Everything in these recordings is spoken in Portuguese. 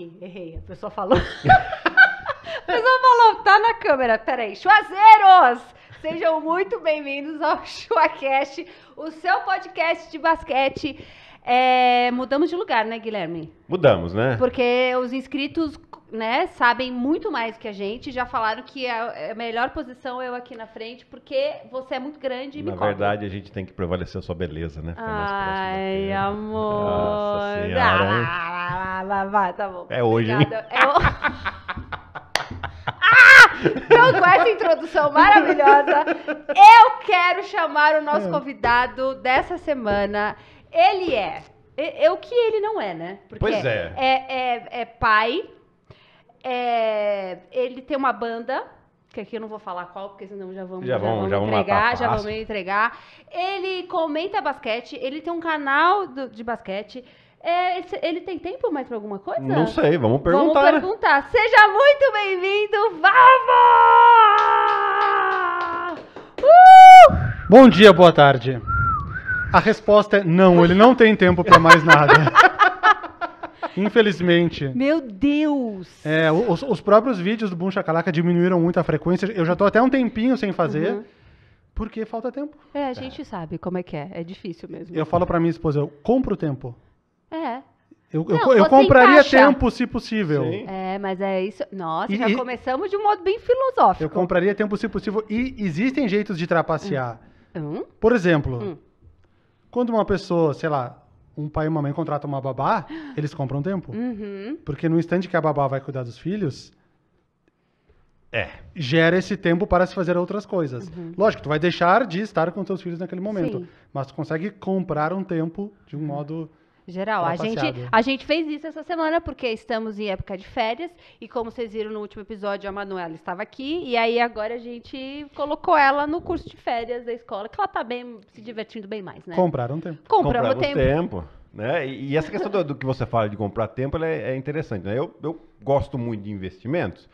aqui, errei. A pessoa falou. a pessoa falou, tá na câmera. Peraí, Chuazeiros! Sejam muito bem-vindos ao ChuaCast, o seu podcast de basquete. É, mudamos de lugar, né, Guilherme? Mudamos, né? Porque os inscritos né, sabem muito mais que a gente, já falaram que é, é a, melhor posição é eu aqui na frente, porque você é muito grande e na me Na verdade, a gente tem que prevalecer a sua beleza, né? Ai, amor. Nossa senhora, ah, tá bom. É hoje, Então, com essa introdução maravilhosa, eu quero chamar o nosso convidado dessa semana. Ele é. É, é o que ele não é, né? Porque pois é. É, é, é pai, é, ele tem uma banda, que aqui eu não vou falar qual, porque senão já vamos, já vão, já vamos já entregar, já vamos entregar. Ele comenta basquete, ele tem um canal do, de basquete. É, ele tem tempo mais para alguma coisa? Não sei, vamos perguntar. Vamos perguntar. Né? Seja muito bem-vindo, Vavo! Uh! Bom dia, boa tarde. A resposta é não, ele não tem tempo para mais nada. Infelizmente. Meu Deus! É, os, os, próprios vídeos do Boom diminuíram muito a frequência. Eu já tô até um tempinho sem fazer. Uhum. Porque falta tempo. É, a gente é. sabe como é que é. É difícil mesmo. Eu falo para minha esposa, eu compro tempo. É. Eu, não, eu, eu compraria encaixa. tempo se possível. Sim. É, mas é isso. Nossa, e, já e... começamos de um modo bem filosófico. Eu compraria tempo se possível. E existem jeitos de trapacear. Hum. hum? Por exemplo, hum. quando uma pessoa, sei lá, um pai e uma mãe contratam uma babá, eles compram tempo. Uhum. Porque no instante que a babá vai cuidar dos filhos, é. gera esse tempo para se fazer outras coisas. Uhum. Lógico, tu vai deixar de estar com teus filhos naquele momento, Sim. mas tu consegue comprar um tempo de um uhum. modo Geral, a gente, a gente fez isso essa semana porque estamos em época de férias e como vocês viram no último episódio, a Manuela estava aqui e aí agora a gente colocou ela no curso de férias da escola, que ela está bem se divertindo bem mais, né? Compraram tempo. Compraram tempo. tempo. Né? E, essa questão do, do, que você fala de comprar tempo é, é, interessante. Né? Eu, eu gosto muito de investimentos.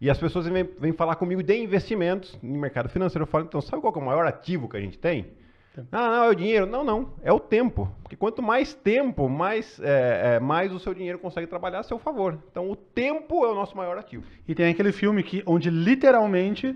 E as pessoas vêm, vêm falar comigo de investimentos no mercado financeiro. Eu falo, então, sabe qual é o maior ativo que a gente tem? Ah, não, é o dinheiro. Não, não. É o tempo. Porque quanto mais tempo, mais, é, é, mais o seu dinheiro consegue trabalhar a seu favor. Então o tempo é o nosso maior ativo. E tem aquele filme que, onde literalmente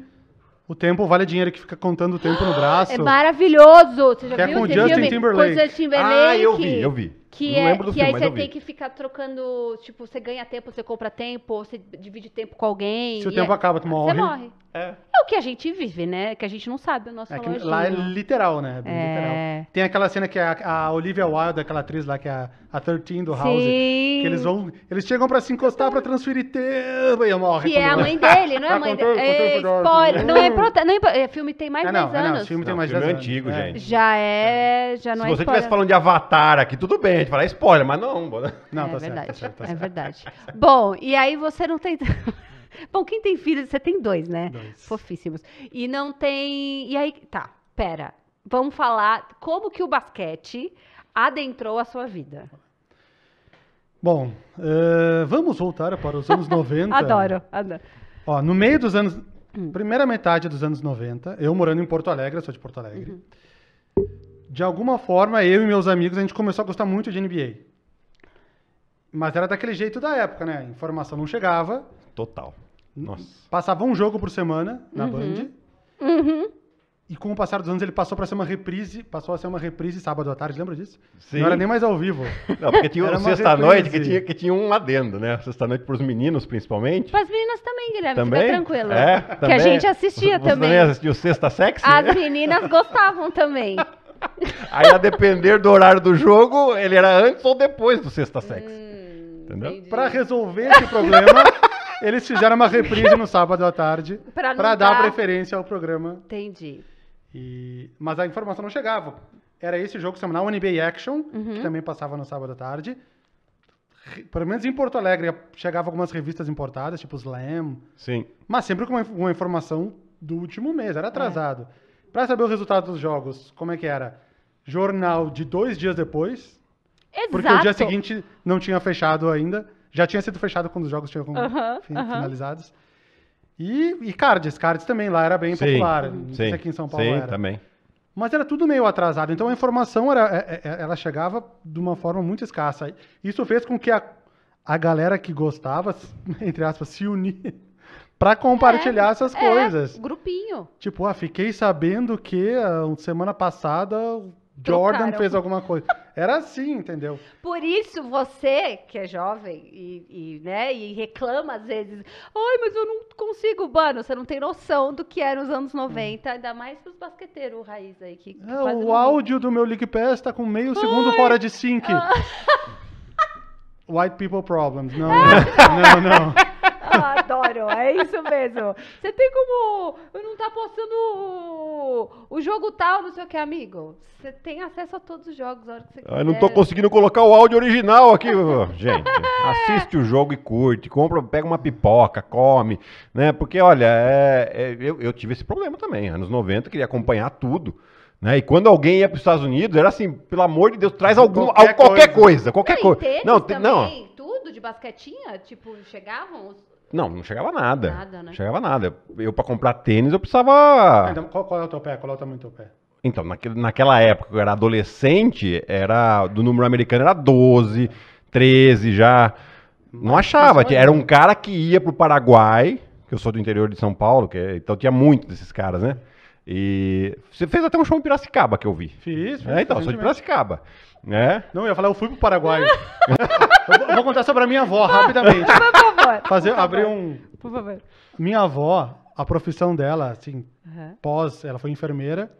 o tempo vale dinheiro que fica contando o tempo no é braço. É maravilhoso! Você já que é viu é com Justin filme? Timberlake. Com Justin Timberlake. Ah, eu vi, eu vi. Que, não é, que filme, aí você tem que ficar trocando, tipo, você ganha tempo, você compra tempo, ou você divide tempo com alguém. Se o tempo é, acaba, tu morre. Você morre. É. é. o que a gente vive, né? É que a gente não sabe o nosso é, que, Lá é literal, né? É, é. Literal. Tem aquela cena que a, a Olivia Wilde, aquela atriz lá que é a a 13 do House. Sim. Que eles vão. Eles chegam pra se encostar pra transferir tempo e morre. Que é a mãe dele, não é a tá mãe dele. É, spoiler. Não é, é, prota... não é, é Filme tem mais é, de é, 10 é, anos. Não, filme tem mais filme 10 anos. antigo, é. gente. Já é. Já não se é. você estivesse falando de Avatar aqui, tudo bem, a gente fala spoiler, mas não. Não, tá é, tá verdade. Certo, tá certo, tá certo. É verdade. Bom, e aí você não tem. Bom, quem tem filhos, você tem dois, né? Dois. Fofíssimos. E não tem. E aí, tá, pera. Vamos falar como que o basquete adentrou a sua vida. Bom, uh, vamos voltar para os anos 90. adoro, adoro. Ó, no meio dos anos. Hum. Primeira metade dos anos 90, eu morando em Porto Alegre, sou de Porto Alegre. Uhum. De alguma forma, eu e meus amigos, a gente começou a gostar muito de NBA. Mas era daquele jeito da época, né? A informação não chegava. Total. Nossa. Passava um jogo por semana na uhum. Band. Uhum. E com o passar dos anos ele passou para ser uma reprise, passou a ser uma reprise sábado à tarde, lembra disso? Sim. Não era nem mais ao vivo. Não, porque tinha uma sexta-noite que tinha, que tinha um adendo, né? Sexta-noite para os meninos, principalmente. Para as meninas também, Guilherme, também? fica tranquilo. É, também. Que a gente assistia Você também. Você assistiu Sexta Sexy? As meninas gostavam também. Aí, a depender do horário do jogo, ele era antes ou depois do Sexta hum, Sexy. Hum, Entendeu? Para resolver esse problema... Eles fizeram uma reprise no sábado à tarde para dar preferência ao programa. Entendi. E, mas a informação não chegava. Era esse jogo semanal, NBA Action, uhum. que também passava no sábado à tarde. Pelo menos em Porto Alegre, chegava algumas revistas importadas, tipo Slam. Sim. Mas sempre com uma, uma informação do último mês, era é. atrasado. É. Para saber o resultado dos jogos, como é que era? Jornal de dois dias depois. Exato. Porque o dia seguinte não tinha fechado ainda. Já tinha sido fechado quando os jogos tinham uhum, finalizados. Uhum. E, e Cardes, Cardes também lá era bem sim, popular. sim, aqui em São Paulo sim, era. também. Mas era tudo meio atrasado, então a informação era, é, é, é, ela chegava de uma forma muito escassa. Isso fez com que a, a galera que gostava, entre aspas, se unir para compartilhar é, essas é, coisas. Grupinho. Tipo, ah, fiquei sabendo que ah, semana passada Jordan fez alguma coisa. Era assim, entendeu? Por isso você, que é jovem e, e, né, e reclama às vezes, ai, mas eu não consigo, mano, você não tem noção do que era nos anos 90, hum. ainda mais pros basqueteiros raiz aí. Que, que é, o áudio do meu League Pass tá com meio segundo fora de sync. Ah! White people problems. Não, não, não adoro. É isso mesmo. Você tem como não tá postando o, jogo tal, não sei o que, amigo? Você tem acesso a todos os jogos a hora que você quiser. Ah, eu não tô conseguindo colocar o áudio original aqui. Gente, assiste o jogo e curte. Compra, pega uma pipoca, come, né? Porque, olha, é, é, eu, eu tive esse problema também. Anos 90, queria acompanhar tudo. Né? E quando alguém ia para os Estados Unidos, era assim, pelo amor de Deus, traz algum, qualquer, coisa. qualquer ah, coisa. não, Não, não, tudo de basquetinha, tipo, chegavam os, não, não chegava nada. Nada, né? Não chegava nada. Eu, para comprar tênis, eu precisava. Ah, então, qual, qual, é o teu pé? Qual é o tamanho do teu pé? Então, naquele, naquela época que eu era adolescente, era do número americano era 12, 13 já. Não achava. Era um cara que ia pro Paraguai, que eu sou do interior de São Paulo, que, é, então tinha muito desses caras, né? E você fez até um show em Piracicaba que eu vi. Fiz, fiz. É, então, sou de Piracicaba. Né? Não, eu ia falar, eu fui pro Paraguai. eu vou, contar sobre a minha avó rapidamente. Por favor. Fazer, por abrir favor. um. Por favor. Minha avó, a profissão dela, assim, uhum. pós, ela foi enfermeira.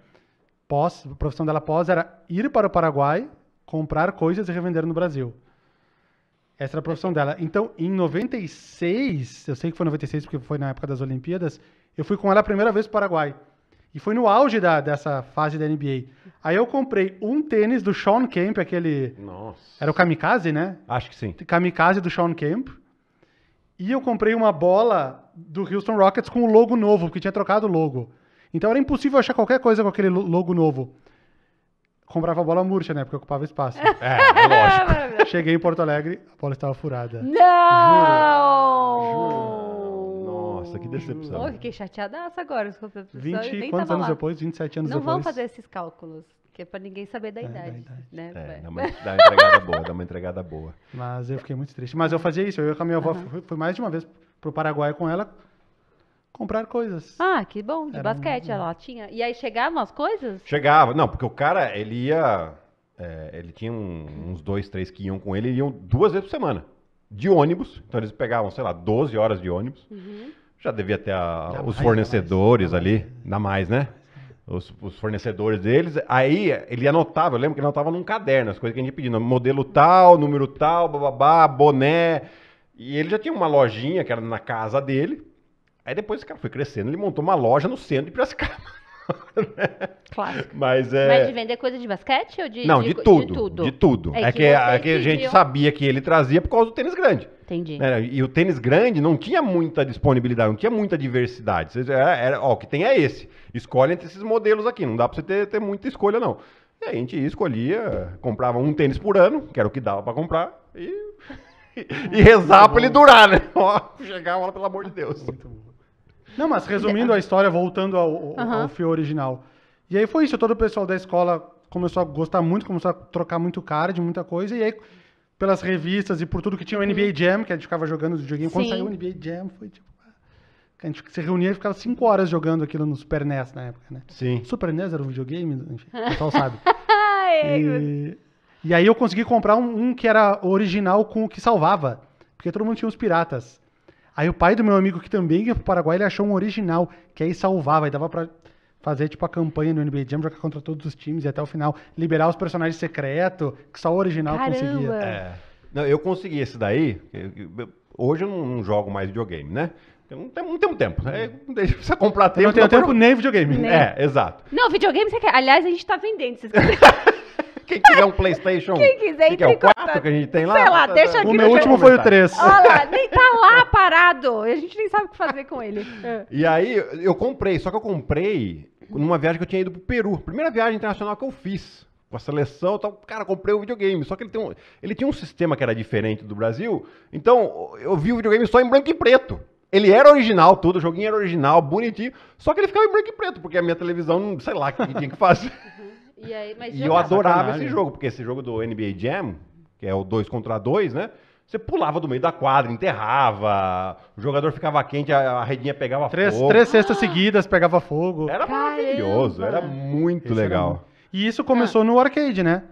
Pós, a profissão dela pós era ir para o Paraguai, comprar coisas e revender no Brasil. Essa era a profissão dela. Então, em 96, eu sei que foi 96 porque foi na época das Olimpíadas, eu fui com ela a primeira vez para o Paraguai. E foi no auge da, dessa fase da NBA. Aí eu comprei um tênis do Sean Kemp, aquele. Nossa. Era o Kamikaze, né? Acho que sim. Kamikaze do Sean Kemp. E eu comprei uma bola do Houston Rockets com o logo novo, porque tinha trocado o logo. Então era impossível achar qualquer coisa com aquele logo novo. Comprava a bola murcha, né? Porque ocupava espaço. É, lógico. Cheguei em Porto Alegre, a bola estava furada. Não! Juro. Juro. Nossa, que decepção. fiquei chateadaça agora. Desculpa, 20, nem quantos anos lá. depois? 27 anos não depois? Não vão fazer esses cálculos, que é pra ninguém saber da, é, idade, da idade, né? É, dá, uma, dá uma entregada boa, dá uma entregada boa. Mas eu fiquei muito triste. Mas eu fazia isso, eu com a minha avó, uhum. fui, fui mais de uma vez pro Paraguai com ela, comprar coisas. Ah, que bom, de Era basquete, um... É. ela tinha. E aí chegavam as coisas? Chegava, não, porque o cara, ele ia, é, ele tinha um, uns dois, três que iam com ele, iam duas vezes por semana, de ônibus, então eles pegavam, sei lá, 12 horas de ônibus, uhum já devia ter a, os fornecedores mais, ali, ainda mais, né? Os, os, fornecedores deles. Aí ele anotava, eu lembro que ele anotava num caderno as coisas que a gente pedindo, modelo tal, número tal, babá boné. E ele já tinha uma lojinha que era na casa dele. Aí depois o cara foi crescendo, ele montou uma loja no centro de Piracicaba. Clássico. Mas é. Mas de vender coisa de basquete ou de. Não, de, de tudo, de tudo. De tudo. É, é que, que, é que a gente sabia que ele trazia por causa do tênis grande. Entendi. Né? E o tênis grande não tinha muita disponibilidade, não tinha muita diversidade. Era, era, ó, o que tem é esse. Escolhe entre esses modelos aqui. Não dá pra você ter, ter muita escolha, não. E a gente escolhia, comprava um tênis por ano, que era o que dava para comprar, e, e tá rezar para ele durar, né? Ó, chegava lá, pelo amor de Deus. Muito bom. Não, mas resumindo a história, voltando ao, uhum. ao fio original. E aí foi isso, todo o pessoal da escola começou a gostar muito, começou a trocar muito cara de muita coisa, e aí pelas revistas e por tudo que tinha o NBA uhum. Jam, que a gente ficava jogando os videogames. Quando saiu o NBA Jam, foi tipo. Ah, a gente se reunia e ficava cinco horas jogando aquilo no Super NES na época, né? Sim. Super NES era um videogame, enfim, o pessoal sabe. É, e, é. e aí eu consegui comprar um, um que era original com o que salvava. Porque todo mundo tinha os piratas. Aí o pai do meu amigo que também ia é pro Paraguai, ele achou um original, que aí salvava, e dava pra fazer tipo a campanha do NBA Jam, jogar contra todos os times e até o final liberar os personagens secretos, que só o original Caramba. conseguia. É. Não, eu consegui esse daí. Eu, eu, hoje eu não, não, jogo mais videogame, né? não tem, não tem um tempo. Né? Precisa comprar tempo. não tem um tempo nem videogame. Nem. É, exato. Não, videogame você quer. Aliás, a gente tá vendendo. Vocês Quem quiser um PlayStation. Quem quiser, que é o 4 que a gente tem lá. Sei lá, tá deixa aqui. O meu último foi o 3. Olha lá, nem tá lá parado. A gente nem sabe o que fazer com ele. E aí, eu comprei, só que eu comprei numa viagem que eu tinha ido pro Peru. Primeira viagem internacional que eu fiz com a seleção tal. Cara, comprei o videogame. Só que ele, tem um, ele tinha um sistema que era diferente do Brasil. Então, eu vi o videogame só em branco e preto. Ele era original, tudo, o joguinho era original, bonitinho. Só que ele ficava em branco e preto, porque a minha televisão, sei lá o que tinha que fazer. E, aí, mas e eu adorava Sacanagem. esse jogo, porque esse jogo do NBA Jam, que é o 2 contra 2, né? Você pulava do meio da quadra, enterrava, o jogador ficava quente, a, a redinha pegava três, fogo. Três cestas ah. seguidas pegava fogo. Era Caramba. maravilhoso, era muito esse legal. Era... E isso começou ah. no arcade, né?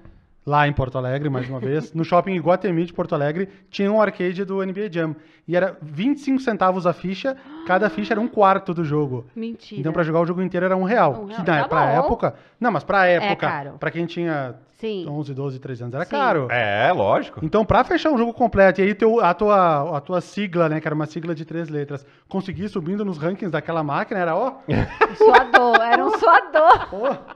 lá em Porto Alegre, mais uma vez, no shopping Iguatemi de Porto Alegre, tinha um arcade do NBA Jam. E era 25 centavos a ficha, cada ficha era um quarto do jogo. Mentira. Então, para jogar o jogo inteiro era um real. Um real. Que na, né, tá pra bom. época. Não, mas pra é época. É caro. Pra quem tinha Sim. 11, 12, 13 anos, era Sim. caro. É, lógico. Então, pra fechar um jogo completo, e aí teu, a, tua, a tua sigla, né, que era uma sigla de três letras, conseguir subindo nos rankings daquela máquina, era ó. Suador, era um suador. Pô.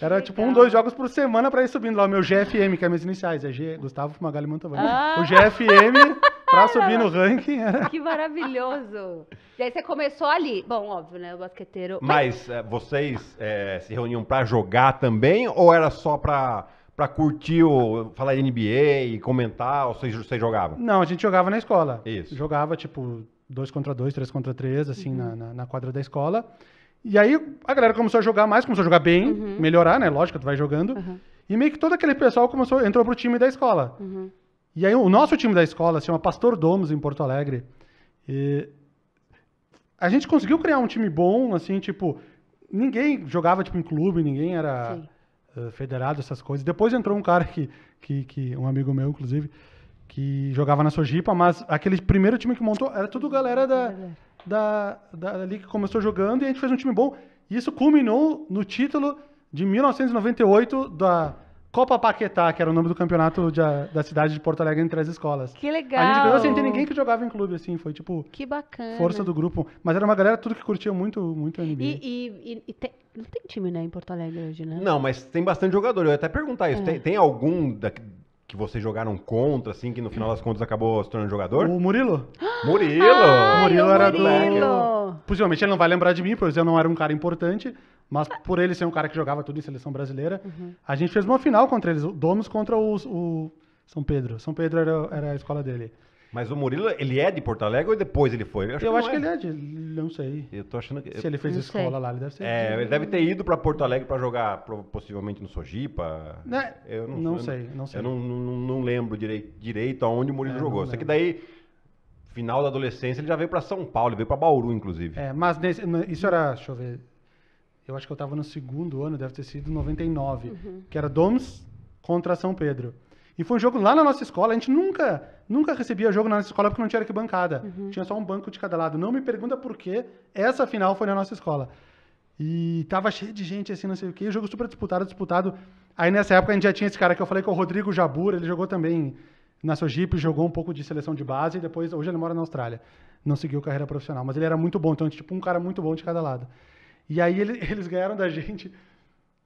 Era Legal. tipo um, dois jogos por semana pra ir subindo lá. O meu GFM, que é minhas iniciais, é G, Gustavo Magali Mantovani. Ah. O GFM, pra subir no ranking. Era... Que maravilhoso. E aí você começou ali. Bom, óbvio, né? O basqueteiro. Mas, Mas... É, vocês é, se reuniam pra jogar também? Ou era só pra para curtir, falar de NBA, comentar, ou vocês, vocês jogavam? Não, a gente jogava na escola. Isso. Jogava, tipo, dois contra dois, três contra três, assim, uhum. na, na, quadra da escola. E aí a galera começou a jogar mais, começou a jogar bem, uhum. melhorar, né? Lógico, tu vai jogando. Uhum. E meio que todo aquele pessoal começou, entrou pro time da escola. Uhum. E aí o nosso time da escola se chama Pastor Domos em Porto Alegre. E a gente conseguiu criar um time bom, assim, tipo, ninguém jogava tipo em clube, ninguém era uh, federado essas coisas. Depois entrou um cara que, que, que um amigo meu, inclusive, que jogava na Sojipa, mas aquele primeiro time que montou era tudo galera da da, da, ali que começou jogando e a gente fez um time bom. E isso culminou no título de 1998 da Copa Paquetá, que era o nome do campeonato de, da cidade de Porto Alegre entre as escolas. Que legal! A gente ganhou sem ter ninguém que jogava em clube, assim, foi tipo... Que bacana! Força do grupo. Mas era uma galera tudo que curtia muito, muito NBA. E, e, e te, não tem time, né, em Porto Alegre hoje, né? Não, mas tem bastante jogador. Eu ia até perguntar isso. É. Tem, tem algum da, que vocês jogaram contra, assim, que no final das contas acabou se tornando jogador? O Murilo. Murilo! Ai, ah, é Murilo o era do. Possivelmente ele não vai lembrar de mim, pois eu não era um cara importante, mas ah. por ele ser um cara que jogava tudo em seleção brasileira, uhum. a gente fez uma final contra eles, o Domus contra o São Pedro. São Pedro era, era a escola dele. Mas o Murilo, ele é de Porto Alegre ou depois ele foi? Eu acho, eu que, acho que, é. ele é de. Não sei. Eu tô achando que. Se ele fez não escola sei. lá, ele deve ser. É, de... ele deve ter ido para Porto Alegre para jogar possivelmente no Sojipa. Né? Eu não, não eu, sei, não sei. Eu não, não, não lembro direito, direito aonde o Murilo é, jogou. Só que daí final da adolescência, ele já veio para São Paulo, ele veio para Bauru, inclusive. É, mas nesse, isso era, deixa eu ver, eu acho que eu estava no segundo ano, deve ter sido 99, uhum. que era Doms contra São Pedro. E foi um jogo lá na nossa escola, a gente nunca, nunca recebia jogo na nossa escola porque não tinha arquibancada. Uhum. Tinha só um banco de cada lado. Não me pergunta por que essa final foi na nossa escola. E tava cheio de gente, assim, não sei o quê. Jogo super disputado, disputado. Aí nessa época a gente já tinha esse cara que eu falei que é o Rodrigo Jabur, ele jogou também na Sojipe, jogou um pouco de seleção de base e depois, hoje ele mora na Austrália. Não seguiu carreira profissional, mas ele era muito bom, então, tipo, um cara muito bom de cada lado. E aí ele, eles ganharam da gente.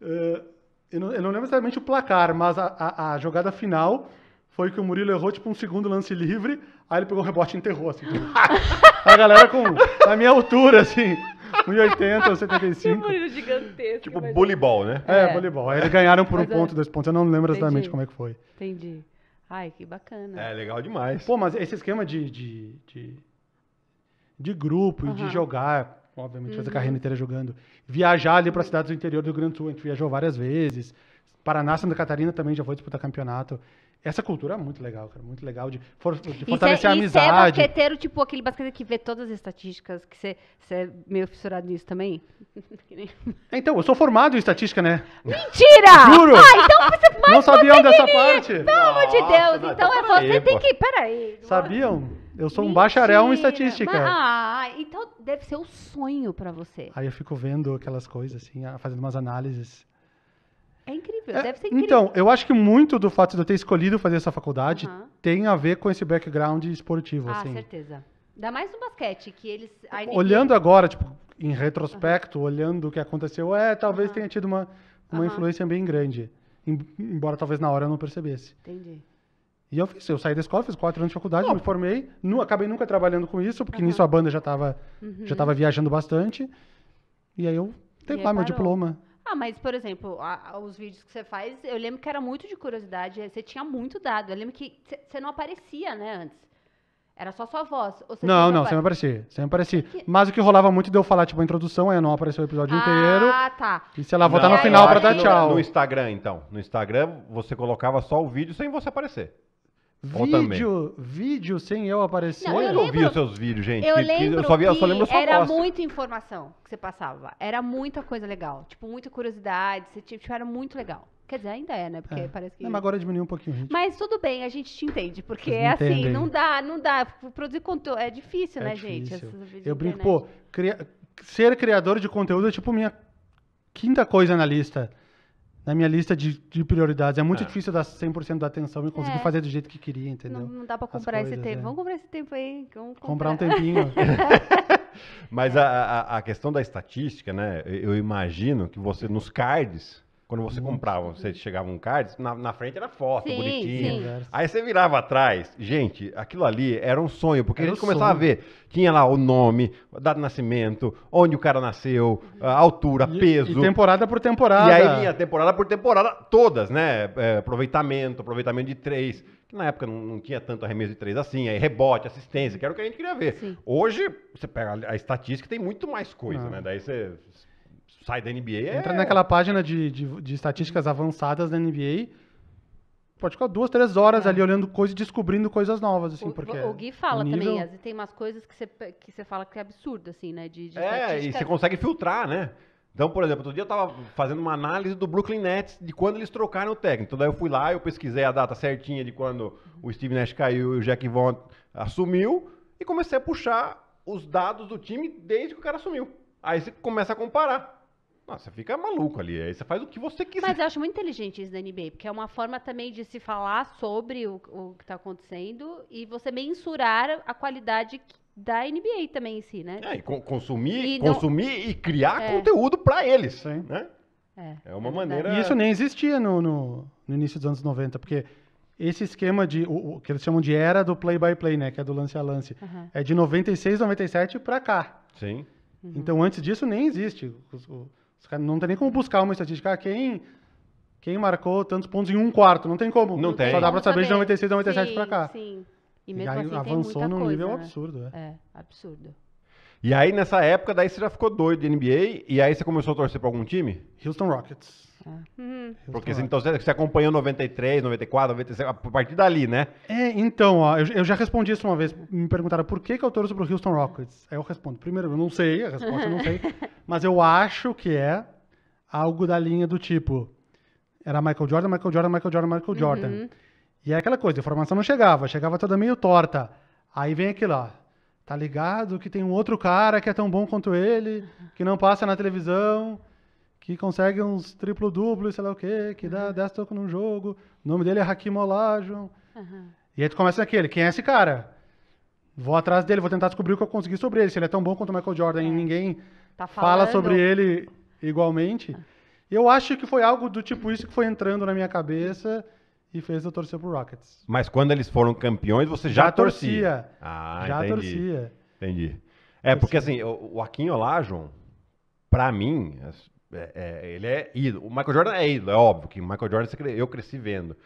Uh, eu não, eu não lembro exatamente o placar, mas a, a, a, jogada final foi que o Murilo errou, tipo, um segundo lance livre, aí ele pegou o rebote e enterrou, assim. a galera com, a minha altura, assim, 1,80 ou 75. Que Murilo gigantesco. Tipo, voleibol, né? É, é. voleibol. Aí eles ganharam por mas um é- ponto, dois pontos. Eu não lembro Entendi. exatamente como é que foi. Entendi. Ai, que bacana. É, legal demais. Pô, mas esse esquema de, de, de, de grupo e de jogar obviamente, uhum. fazer carreira inteira jogando. Viajar ali para as cidades do interior do Rio Grande do Sul, a gente viajou várias vezes. Paraná, Santa Catarina também já foi disputar campeonato. Essa cultura é muito legal, cara, muito legal de, for, de fortalecer isso é, a amizade. Isso é basqueteiro, tipo aquele basquete que vê todas as estatísticas, que você é meio fissurado nisso também? então, eu sou formado em estatística, né? Mentira! Juro! Ah, então você mais Não sabiam dessa parte? Pelo amor de Deus, Nossa, então é você tem que... Peraí. Sabiam? Eu sou um bacharel em estatística. Mas, ah, ah, então deve ser o um sonho para você. Aí eu fico vendo aquelas coisas, assim, ah, fazendo umas análises. É incrível, é, deve ser incrível. Então, eu acho que muito do fato de eu ter escolhido fazer essa faculdade uhum. tem a ver com esse background esportivo, ah, assim. certeza. Ainda mais no basquete, que eles... Olhando agora, tipo, em retrospecto, uhum. olhando o que aconteceu, é, talvez uhum. tenha tido uma, uma influência bem grande. Embora talvez na hora eu não percebesse. Entendi. E eu fiz, eu saí da escola, fiz quatro anos de faculdade, oh. me formei, acabei nunca trabalhando com isso, porque uhum. nisso a banda já estava uhum. já tava viajando bastante. E aí eu tenho lá meu diploma. Ah, mas, por exemplo, a, os vídeos que você faz, eu lembro que era muito de curiosidade, você tinha muito dado. Eu lembro que você não aparecia, né, antes. Era só sua voz. não, não, você não aparecia. Você aparecia. Que... Mas o que rolava muito de eu falar, tipo, a introdução, aí é, não apareceu o episódio ah, inteiro. Ah, tá. E sei lá, voltar no final pra dar tchau. No, no Instagram, então. No Instagram, você colocava só o vídeo sem você aparecer. Vídeo, vídeo sem eu aparecer. Não, eu, eu lembro, vi os seus vídeos, gente. Eu que, lembro que eu só, via, só lembro só era voz. muita informação que você passava. Era muita coisa legal. Tipo, muita curiosidade. Você, tipo, era muito legal. Quer dizer, ainda é, né? Porque é. parece que. Não, mas agora diminuiu um pouquinho. Gente. Mas tudo bem, a gente te entende. Porque é assim, entendem. não dá, não dá. Tipo, produzir conteúdo é difícil, é né, difícil. gente? Eu brinco, pô, cria... ser criador de conteúdo é tipo minha quinta coisa na lista na minha lista de, de prioridades. É muito é. difícil dar 100% da atenção e conseguir é. fazer do jeito que queria, entendeu? Não, não dá para comprar coisas, esse tempo. É. Vamos comprar esse tempo aí. Vamos comprar. comprar um tempinho. Mas a, a, a, questão da estatística, né? Eu imagino que você, nos cards, quando você comprava, você chegava um card, na, na frente era foto, sim, bonitinho. Sim. Aí você virava atrás. Gente, aquilo ali era um sonho, porque era a gente um começava sonho. a ver. Tinha lá o nome, data de nascimento, onde o cara nasceu, altura, e, peso. E temporada por temporada. E aí vinha temporada por temporada, todas, né? É, aproveitamento, aproveitamento de três. Que na época não, não tinha tanto arremesso de três assim, aí rebote, assistência, que era o que a gente queria ver. Sim. Hoje, você pega a, a estatística, tem muito mais coisa, ah. né? Daí você sai da NBA é... Entra naquela página de, de, de estatísticas avançadas da NBA, pode ficar duas, três horas é. ali olhando coisas e descobrindo coisas novas, assim, o, porque... O Gui fala nível... também, às vezes tem umas coisas que você, que você fala que é absurdo, assim, né, de, de É, e você consegue filtrar, né? Então, por exemplo, outro dia eu estava fazendo uma análise do Brooklyn Nets de quando eles trocaram o técnico. Então, daí eu fui lá, eu pesquisei a data certinha de quando o Steve Nash caiu e o Jack Vaughn assumiu e comecei a puxar os dados do time desde que o cara assumiu. Aí você começa a comparar. Não, você fica maluco ali. Aí você faz o que você quiser. Mas eu acho muito inteligente isso da NBA, porque é uma forma também de se falar sobre o, o que está acontecendo e você mensurar a qualidade da NBA também em si, né? É, e con consumir, e consumir não... e criar é. conteúdo para eles, Sim. né? É, é uma é maneira... E isso nem existia no, no, no, início dos anos 90, porque esse esquema de, o, o que eles chamam de era do play-by-play, -play, né, que é do lance a lance, é de 96, 97 para cá. Sim. Uhum. Então, antes disso, nem existe. O, não tem nem como buscar uma estatística. Ah, quem, quem marcou tantos pontos em um quarto? Não tem como. Não tem. Só dá para saber de 96, 97 para cá. Sim. E mesmo e aí, assim avançou num coisa, nível né? absurdo. É. é, absurdo. E aí, nessa época, daí você já ficou doido de NBA e aí você começou a torcer pra algum time? Houston Rockets. Ah. Uhum. Porque então, você acompanhou 93, 94, 96, a partir dali, né? É, então, ó, eu, eu já respondi isso uma vez. Me perguntaram por que, que eu torço pro Houston Rockets. Aí eu respondo: primeiro, eu não sei, a resposta eu não sei. mas eu acho que é algo da linha do tipo: era Michael Jordan, Michael Jordan, Michael Jordan, Michael uhum. Jordan. E é aquela coisa: a informação não chegava, chegava toda meio torta. Aí vem aquilo lá tá ligado que tem um outro cara que é tão bom quanto ele, que não passa na televisão, que consegue uns triplo-duplo, e sei lá o quê, que dá 10 tocos num jogo. O nome dele é Hakim Olajuwon. Uhum. E aí tu começa aquele, quem é esse cara? Vou atrás dele, vou tentar descobrir o que eu consegui sobre ele. Se ele é tão bom quanto o Michael Jordan é. e ninguém tá fala sobre ele igualmente. Eu acho que foi algo do tipo isso que foi entrando na minha cabeça e fez eu torcer pro Rockets. Mas quando eles foram campeões, você já, já torcia. torcia. Ah, já entendi. torcia. Entendi. É, torcia. porque assim, o Joaquim Olajon, pra mim, é, é, ele é ídolo. O Michael Jordan é ídolo, é óbvio que o Michael Jordan eu cresci vendo.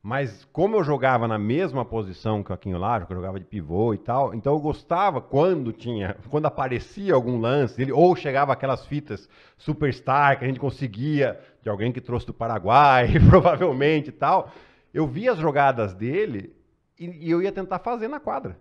Mas como eu jogava na mesma posição que o Aquinho Lajo, que eu jogava de pivô e tal, então eu gostava quando tinha, quando aparecia algum lance ele ou chegava aquelas fitas superstar que a gente conseguia de alguém que trouxe do Paraguai, provavelmente e tal eu vi as jogadas dele e, e eu ia tentar fazer na quadra.